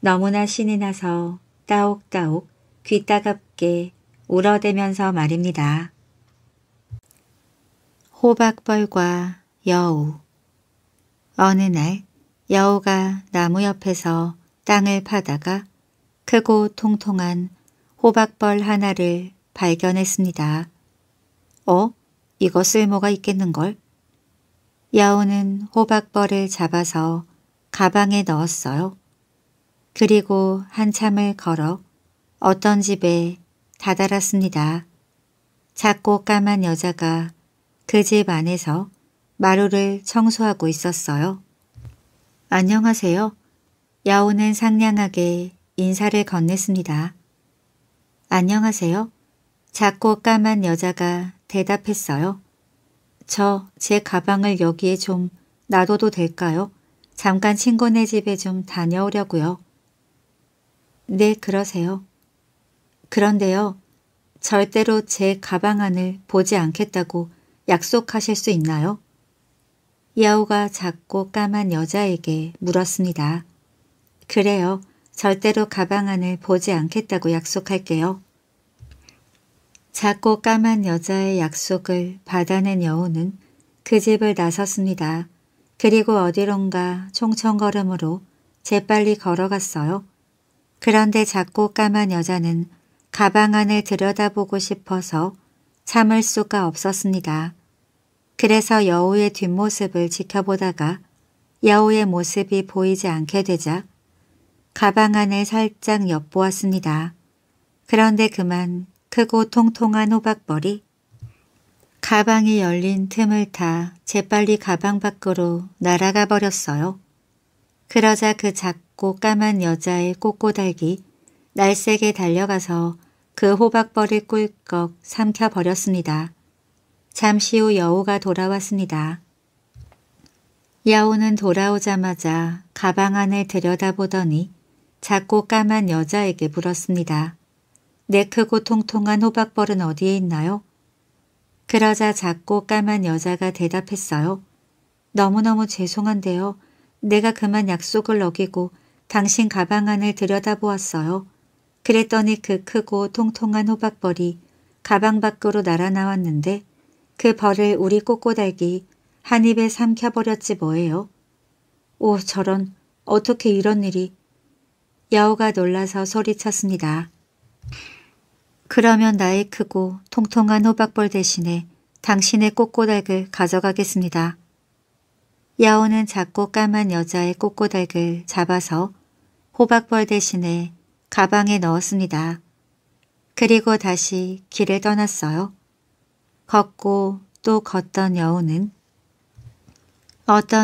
너무나 신이 나서 따옥따옥 귀 따갑게 울어대면서 말입니다. 호박벌과 여우 어느 날 여우가 나무 옆에서 땅을 파다가 크고 통통한 호박벌 하나를 발견했습니다. 어? 이것 쓸모가 있겠는걸? 여우는 호박벌을 잡아서 가방에 넣었어요. 그리고 한참을 걸어 어떤 집에 다다랐습니다. 작고 까만 여자가 그 집 안에서 마루를 청소하고 있었어요. 안녕하세요. 야오는 상냥하게 인사를 건넸습니다. 안녕하세요. 작고 까만 여자가 대답했어요. 저 제 가방을 여기에 좀 놔둬도 될까요? 잠깐 친구네 집에 좀 다녀오려고요. 네, 그러세요. 그런데요. 절대로 제 가방 안을 보지 않겠다고 약속하실 수 있나요? 야오가 작고 까만 여자에게 물었습니다. 그래요. 절대로 가방 안을 보지 않겠다고 약속할게요. 작고 까만 여자의 약속을 받아낸 여우는 그 집을 나섰습니다. 그리고 어디론가 총청걸음으로 재빨리 걸어갔어요. 그런데 작고 까만 여자는 가방 안을 들여다보고 싶어서 참을 수가 없었습니다. 그래서 여우의 뒷모습을 지켜보다가 여우의 모습이 보이지 않게 되자 가방 안을 살짝 엿보았습니다. 그런데 그만 크고 통통한 호박벌이 가방이 열린 틈을 타 재빨리 가방 밖으로 날아가 버렸어요. 그러자 그 작고 까만 여자의 꼬꼬달기 날쌔게 달려가서 그 호박벌이 꿀꺽 삼켜버렸습니다. 잠시 후 여우가 돌아왔습니다. 여우는 돌아오자마자 가방 안을 들여다보더니 작고 까만 여자에게 물었습니다. 내 크고 통통한 호박벌은 어디에 있나요? 그러자 작고 까만 여자가 대답했어요. 너무너무 죄송한데요. 내가 그만 약속을 어기고 당신 가방 안을 들여다보았어요. 그랬더니 그 크고 통통한 호박벌이 가방 밖으로 날아나왔는데 그 벌을 우리 꼬꼬댁이 한 입에 삼켜버렸지 뭐예요. 오 저런 어떻게 이런 일이. 여우가 놀라서 소리쳤습니다. 그러면 나의 크고 통통한 호박벌 대신에 당신의 꼬꼬닭을 가져가겠습니다. 야오는 작고 까만 여자의 꼬꼬닭을 잡아서 호박벌 대신에 가방에 넣었습니다. 그리고 다시 길을 떠났어요. 걷고 또 걷던 여우는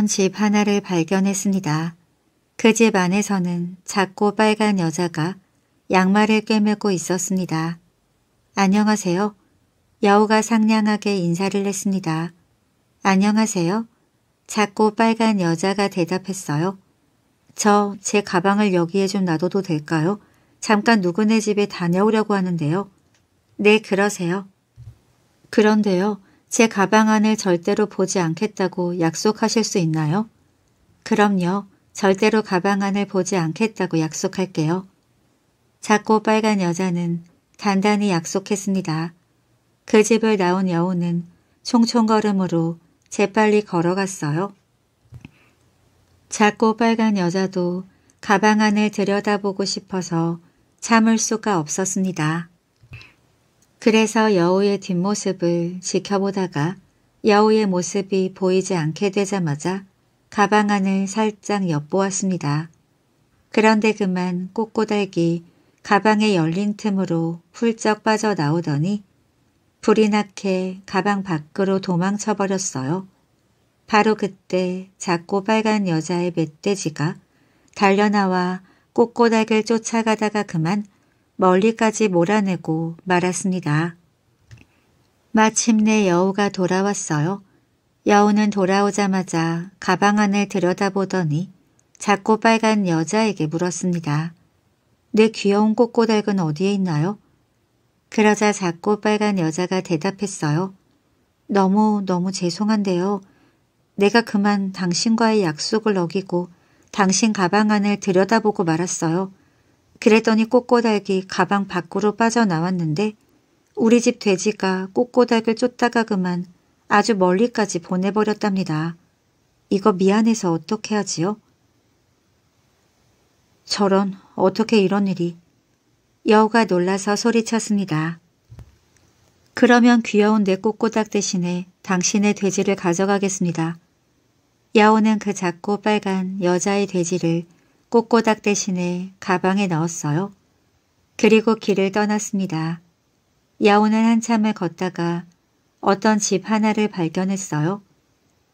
어떤 집 하나를 발견했습니다. 그 집 안에서는 작고 빨간 여자가 양말을 꿰매고 있었습니다. 안녕하세요. 여우가 상냥하게 인사를 했습니다. 안녕하세요. 작고 빨간 여자가 대답했어요. 저 제 가방을 여기에 좀 놔둬도 될까요? 잠깐 누구네 집에 다녀오려고 하는데요. 네, 그러세요. 그런데요, 제 가방 안을 절대로 보지 않겠다고 약속하실 수 있나요? 그럼요, 절대로 가방 안을 보지 않겠다고 약속할게요. 작고 빨간 여자는 단단히 약속했습니다. 그 집을 나온 여우는 총총걸음으로 재빨리 걸어갔어요. 작고 빨간 여자도 가방 안을 들여다보고 싶어서 참을 수가 없었습니다. 그래서 여우의 뒷모습을 지켜보다가 여우의 모습이 보이지 않게 되자마자 가방 안을 살짝 엿보았습니다. 그런데 그만 꼬꼬달기 가방의 열린 틈으로 훌쩍 빠져나오더니 불이 나게 가방 밖으로 도망쳐버렸어요. 바로 그때 작고 빨간 여자의 멧돼지가 달려나와 꽃꼬댁을 쫓아가다가 그만 멀리까지 몰아내고 말았습니다. 마침내 여우가 돌아왔어요. 여우는 돌아오자마자 가방 안을 들여다보더니 작고 빨간 여자에게 물었습니다. 내 귀여운 꽃꼬댁은 어디에 있나요? 그러자 작고 빨간 여자가 대답했어요. 너무 너무 죄송한데요. 내가 그만 당신과의 약속을 어기고 당신 가방 안을 들여다보고 말았어요. 그랬더니 꼬꼬닭이 가방 밖으로 빠져나왔는데 우리 집 돼지가 꼬꼬닭을 쫓다가 그만 아주 멀리까지 보내버렸답니다. 이거 미안해서 어떻게 하지요? 저런 어떻게 이런 일이. 여우가 놀라서 소리쳤습니다. 그러면 귀여운 내 꼬꼬닭 대신에 당신의 돼지를 가져가겠습니다. 야오는 그 작고 빨간 여자의 돼지를 꼬꼬닥 대신에 가방에 넣었어요. 그리고 길을 떠났습니다. 야오는 한참을 걷다가 어떤 집 하나를 발견했어요.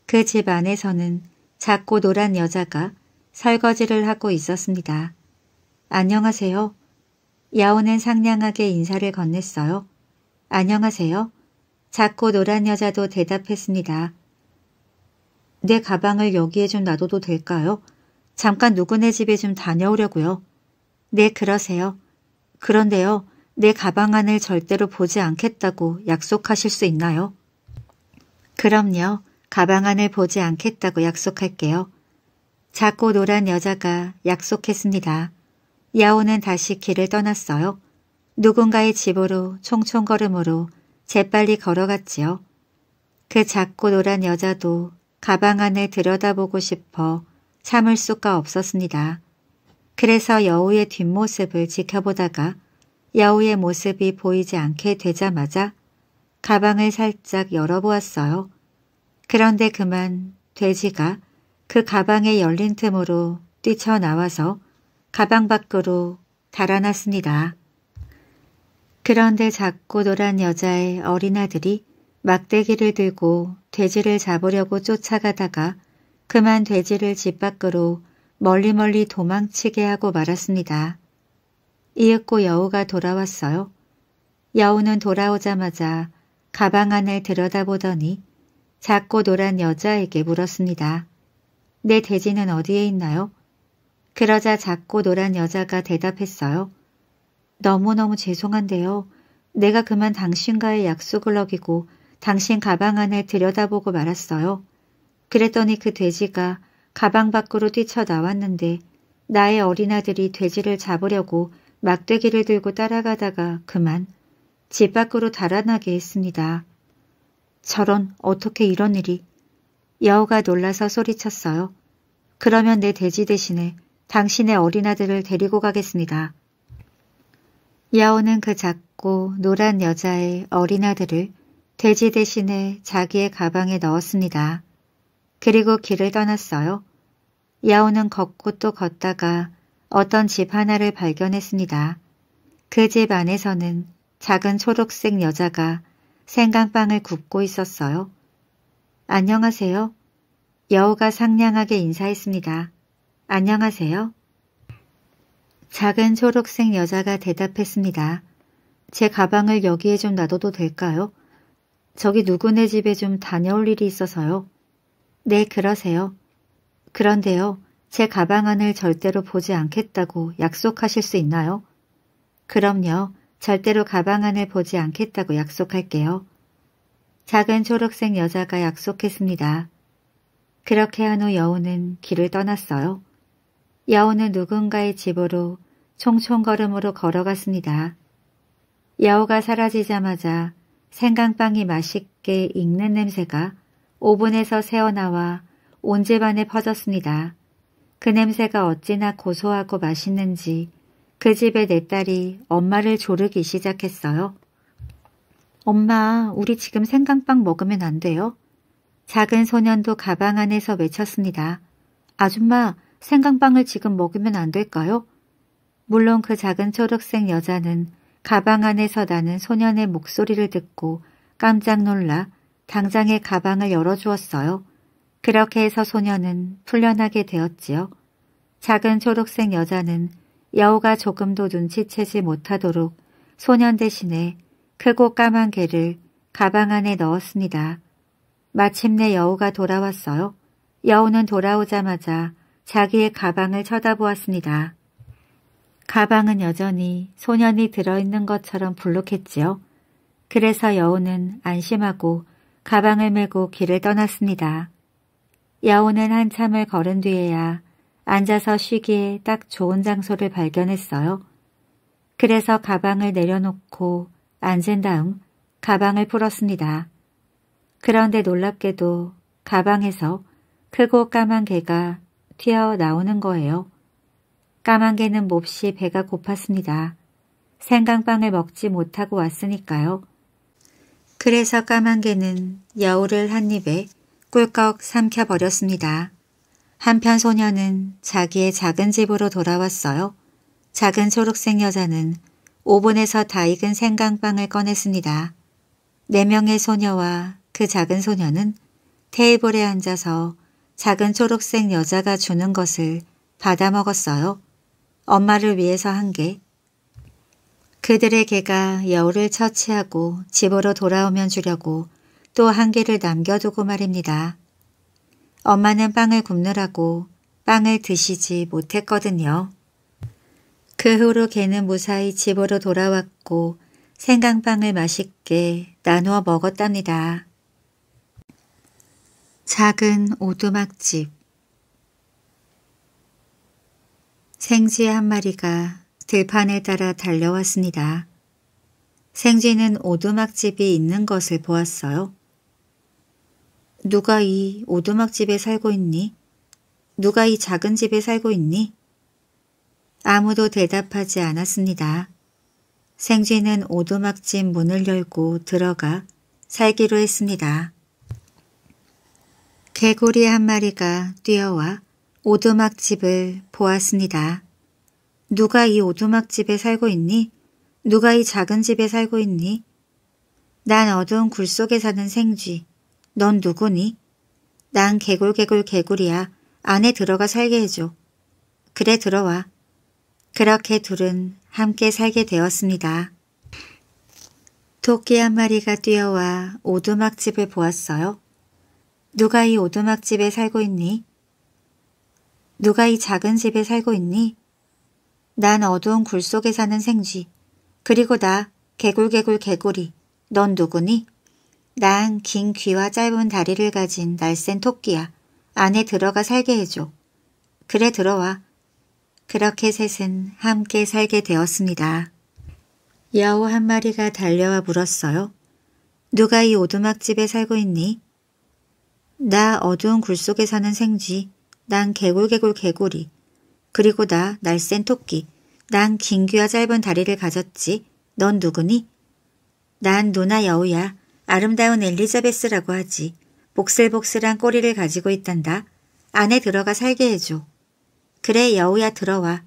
그 집 안에서는 작고 노란 여자가 설거지를 하고 있었습니다. 안녕하세요. 야오는 상냥하게 인사를 건넸어요. 안녕하세요. 작고 노란 여자도 대답했습니다. 내 가방을 여기에 좀 놔둬도 될까요? 잠깐 누구네 집에 좀 다녀오려고요. 네, 그러세요. 그런데요, 내 가방 안을 절대로 보지 않겠다고 약속하실 수 있나요? 그럼요. 가방 안을 보지 않겠다고 약속할게요. 작고 노란 여자가 약속했습니다. 야호는 다시 길을 떠났어요. 누군가의 집으로 총총걸음으로 재빨리 걸어갔지요. 그 작고 노란 여자도 가방 안에 들여다보고 싶어 참을 수가 없었습니다. 그래서 여우의 뒷모습을 지켜보다가 여우의 모습이 보이지 않게 되자마자 가방을 살짝 열어보았어요. 그런데 그만 돼지가 그 가방의 열린 틈으로 뛰쳐나와서 가방 밖으로 달아났습니다. 그런데 작고 노란 여자의 어린아들이 막대기를 들고 돼지를 잡으려고 쫓아가다가 그만 돼지를 집 밖으로 멀리멀리 도망치게 하고 말았습니다. 이윽고 여우가 돌아왔어요. 여우는 돌아오자마자 가방 안을 들여다보더니 작고 노란 여자에게 물었습니다. 내 돼지는 어디에 있나요? 그러자 작고 노란 여자가 대답했어요. 너무너무 죄송한데요. 내가 그만 당신과의 약속을 어기고 당신 가방 안에 들여다보고 말았어요. 그랬더니 그 돼지가 가방 밖으로 뛰쳐나왔는데 나의 어린아들이 돼지를 잡으려고 막대기를 들고 따라가다가 그만 집 밖으로 달아나게 했습니다. 저런 어떻게 이런 일이 여우가 놀라서 소리쳤어요. 그러면 내 돼지 대신에 당신의 어린아들을 데리고 가겠습니다. 여우는 그 작고 노란 여자의 어린아들을 돼지 대신에 자기의 가방에 넣었습니다. 그리고 길을 떠났어요. 야호는 걷고 또 걷다가 어떤 집 하나를 발견했습니다. 그 집 안에서는 작은 초록색 여자가 생강빵을 굽고 있었어요. 안녕하세요. 여우가 상냥하게 인사했습니다. 안녕하세요. 작은 초록색 여자가 대답했습니다. 제 가방을 여기에 좀 놔둬도 될까요? 저기 누구네 집에 좀 다녀올 일이 있어서요. 네, 그러세요. 그런데요, 제 가방 안을 절대로 보지 않겠다고 약속하실 수 있나요? 그럼요, 절대로 가방 안을 보지 않겠다고 약속할게요. 작은 초록색 여자가 약속했습니다. 그렇게 한 후 여우는 길을 떠났어요. 여우는 누군가의 집으로 총총걸음으로 걸어갔습니다. 여우가 사라지자마자 생강빵이 맛있게 익는 냄새가 오븐에서 새어나와 온 집안에 퍼졌습니다. 그 냄새가 어찌나 고소하고 맛있는지 그 집에 내 딸이 엄마를 조르기 시작했어요. 엄마, 우리 지금 생강빵 먹으면 안 돼요? 작은 소년도 가방 안에서 외쳤습니다. 아줌마, 생강빵을 지금 먹으면 안 될까요? 물론 그 작은 초록색 여자는 가방 안에서 나는 소년의 목소리를 듣고 깜짝 놀라 당장의 가방을 열어주었어요. 그렇게 해서 소년은 풀려나게 되었지요. 작은 초록색 여자는 여우가 조금도 눈치채지 못하도록 소년 대신에 크고 까만 개를 가방 안에 넣었습니다. 마침내 여우가 돌아왔어요. 여우는 돌아오자마자 자기의 가방을 쳐다보았습니다. 가방은 여전히 소년이 들어있는 것처럼 불룩했지요. 그래서 여우는 안심하고 가방을 메고 길을 떠났습니다. 여우는 한참을 걸은 뒤에야 앉아서 쉬기에 딱 좋은 장소를 발견했어요. 그래서 가방을 내려놓고 앉은 다음 가방을 풀었습니다. 그런데 놀랍게도 가방에서 크고 까만 개가 튀어나오는 거예요. 까만 개는 몹시 배가 고팠습니다. 생강빵을 먹지 못하고 왔으니까요. 그래서 까만 개는 여우를 한 입에 꿀꺽 삼켜버렸습니다. 한편 소녀는 자기의 작은 집으로 돌아왔어요. 작은 초록색 여자는 오븐에서 다 익은 생강빵을 꺼냈습니다. 네 명의 소녀와 그 작은 소녀는 테이블에 앉아서 작은 초록색 여자가 주는 것을 받아 먹었어요. 엄마를 위해서 한게 그들의 개가 여우를 처치하고 집으로 돌아오면 주려고 또 한 개를 남겨두고 말입니다. 엄마는 빵을 굽느라고 빵을 드시지 못했거든요. 그 후로 개는 무사히 집으로 돌아왔고 생강빵을 맛있게 나누어 먹었답니다. 작은 오두막집 생쥐 한 마리가 들판에 따라 달려왔습니다. 생쥐는 오두막집이 있는 것을 보았어요. 누가 이 오두막집에 살고 있니? 누가 이 작은 집에 살고 있니? 아무도 대답하지 않았습니다. 생쥐는 오두막집 문을 열고 들어가 살기로 했습니다. 개구리 한 마리가 뛰어와 오두막집을 보았습니다. 누가 이 오두막집에 살고 있니? 누가 이 작은 집에 살고 있니? 난 어두운 굴 속에 사는 생쥐. 넌 누구니? 난 개굴개굴 개굴이야. 안에 들어가 살게 해줘. 그래 들어와. 그렇게 둘은 함께 살게 되었습니다. 토끼 한 마리가 뛰어와 오두막집을 보았어요. 누가 이 오두막집에 살고 있니? 누가 이 작은 집에 살고 있니? 난 어두운 굴 속에 사는 생쥐. 그리고 나 개굴개굴 개구리. 넌 누구니? 난 긴 귀와 짧은 다리를 가진 날쌘 토끼야. 안에 들어가 살게 해줘. 그래 들어와. 그렇게 셋은 함께 살게 되었습니다. 야오 한 마리가 달려와 물었어요. 누가 이 오두막집에 살고 있니? 나 어두운 굴 속에 사는 생쥐. 난 개굴개굴 개구리. 그리고 나 날쌘 토끼. 난 긴 귀와 짧은 다리를 가졌지. 넌 누구니? 난 누나 여우야. 아름다운 엘리자베스라고 하지. 복슬복슬한 꼬리를 가지고 있단다. 안에 들어가 살게 해줘. 그래 여우야 들어와.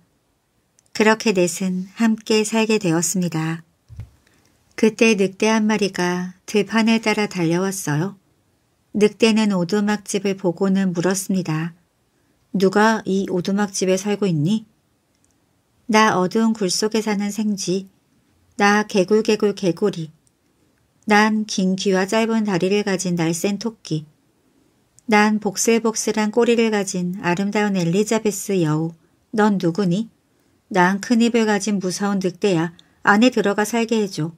그렇게 넷은 함께 살게 되었습니다. 그때 늑대 한 마리가 들판을 따라 달려왔어요. 늑대는 오두막집을 보고는 물었습니다. 누가 이 오두막집에 살고 있니? 나 어두운 굴 속에 사는 생쥐. 나 개굴개굴 개구리. 난 긴 귀와 짧은 다리를 가진 날쌘 토끼. 난 복슬복슬한 꼬리를 가진 아름다운 엘리자베스 여우. 넌 누구니? 난 큰 입을 가진 무서운 늑대야. 안에 들어가 살게 해줘.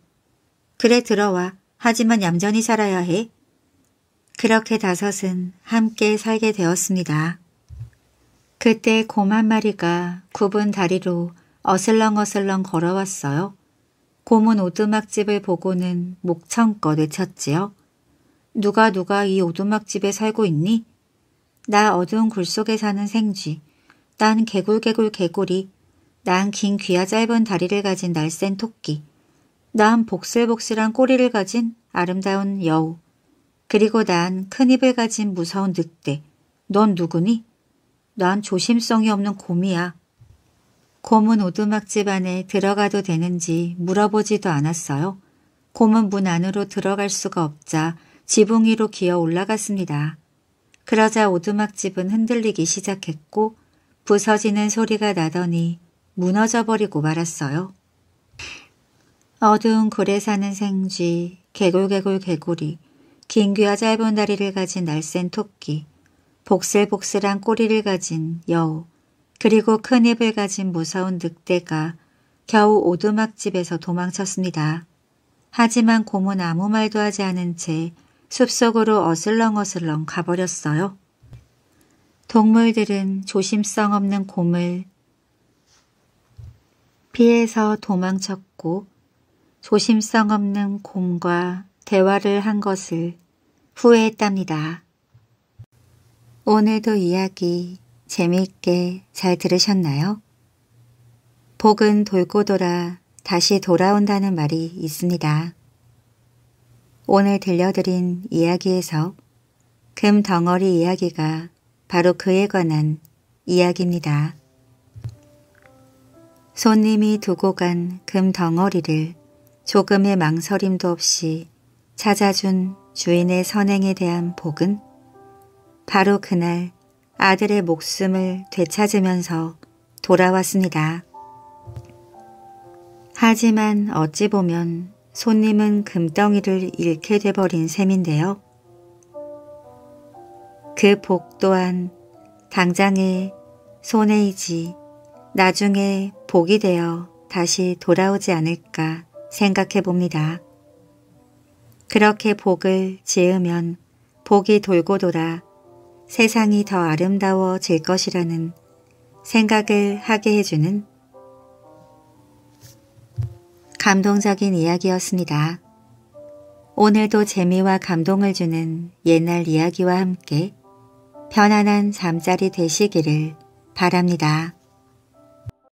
그래 들어와. 하지만 얌전히 살아야 해. 그렇게 다섯은 함께 살게 되었습니다. 그때 곰 한 마리가 굽은 다리로 어슬렁어슬렁 걸어왔어요. 곰은 오두막집을 보고는 목청껏 외쳤지요. 누가 누가 이 오두막집에 살고 있니? 나 어두운 굴 속에 사는 생쥐. 난 개굴개굴 개구리. 난 긴 귀와 짧은 다리를 가진 날쌘 토끼. 난 복슬복슬한 꼬리를 가진 아름다운 여우. 그리고 난 큰 입을 가진 무서운 늑대. 넌 누구니? 난 조심성이 없는 곰이야. 곰은 오두막집 안에 들어가도 되는지 물어보지도 않았어요. 곰은 문 안으로 들어갈 수가 없자 지붕 위로 기어 올라갔습니다. 그러자 오두막집은 흔들리기 시작했고 부서지는 소리가 나더니 무너져버리고 말았어요. 어두운 굴에 사는 생쥐, 개굴개굴 개구리, 긴 귀와 짧은 다리를 가진 날쌘 토끼, 복슬복슬한 꼬리를 가진 여우, 그리고 큰 입을 가진 무서운 늑대가 겨우 오두막집에서 도망쳤습니다. 하지만 곰은 아무 말도 하지 않은 채 숲속으로 어슬렁어슬렁 가버렸어요. 동물들은 조심성 없는 곰을 피해서 도망쳤고 조심성 없는 곰과 대화를 한 것을 후회했답니다. 오늘도 이야기 재미있게 잘 들으셨나요? 복은 돌고 돌아 다시 돌아온다는 말이 있습니다. 오늘 들려드린 이야기에서 금 덩어리 이야기가 바로 그에 관한 이야기입니다. 손님이 두고 간 금 덩어리를 조금의 망설임도 없이 찾아준 주인의 선행에 대한 복은 바로 그날 아들의 목숨을 되찾으면서 돌아왔습니다. 하지만 어찌 보면 손님은 금덩이를 잃게 돼버린 셈인데요. 그 복 또한 당장의 손해이지 나중에 복이 되어 다시 돌아오지 않을까 생각해 봅니다. 그렇게 복을 지으면 복이 돌고 돌아 세상이 더 아름다워질 것이라는 생각을 하게 해주는 감동적인 이야기였습니다. 오늘도 재미와 감동을 주는 옛날 이야기와 함께 편안한 잠자리 되시기를 바랍니다.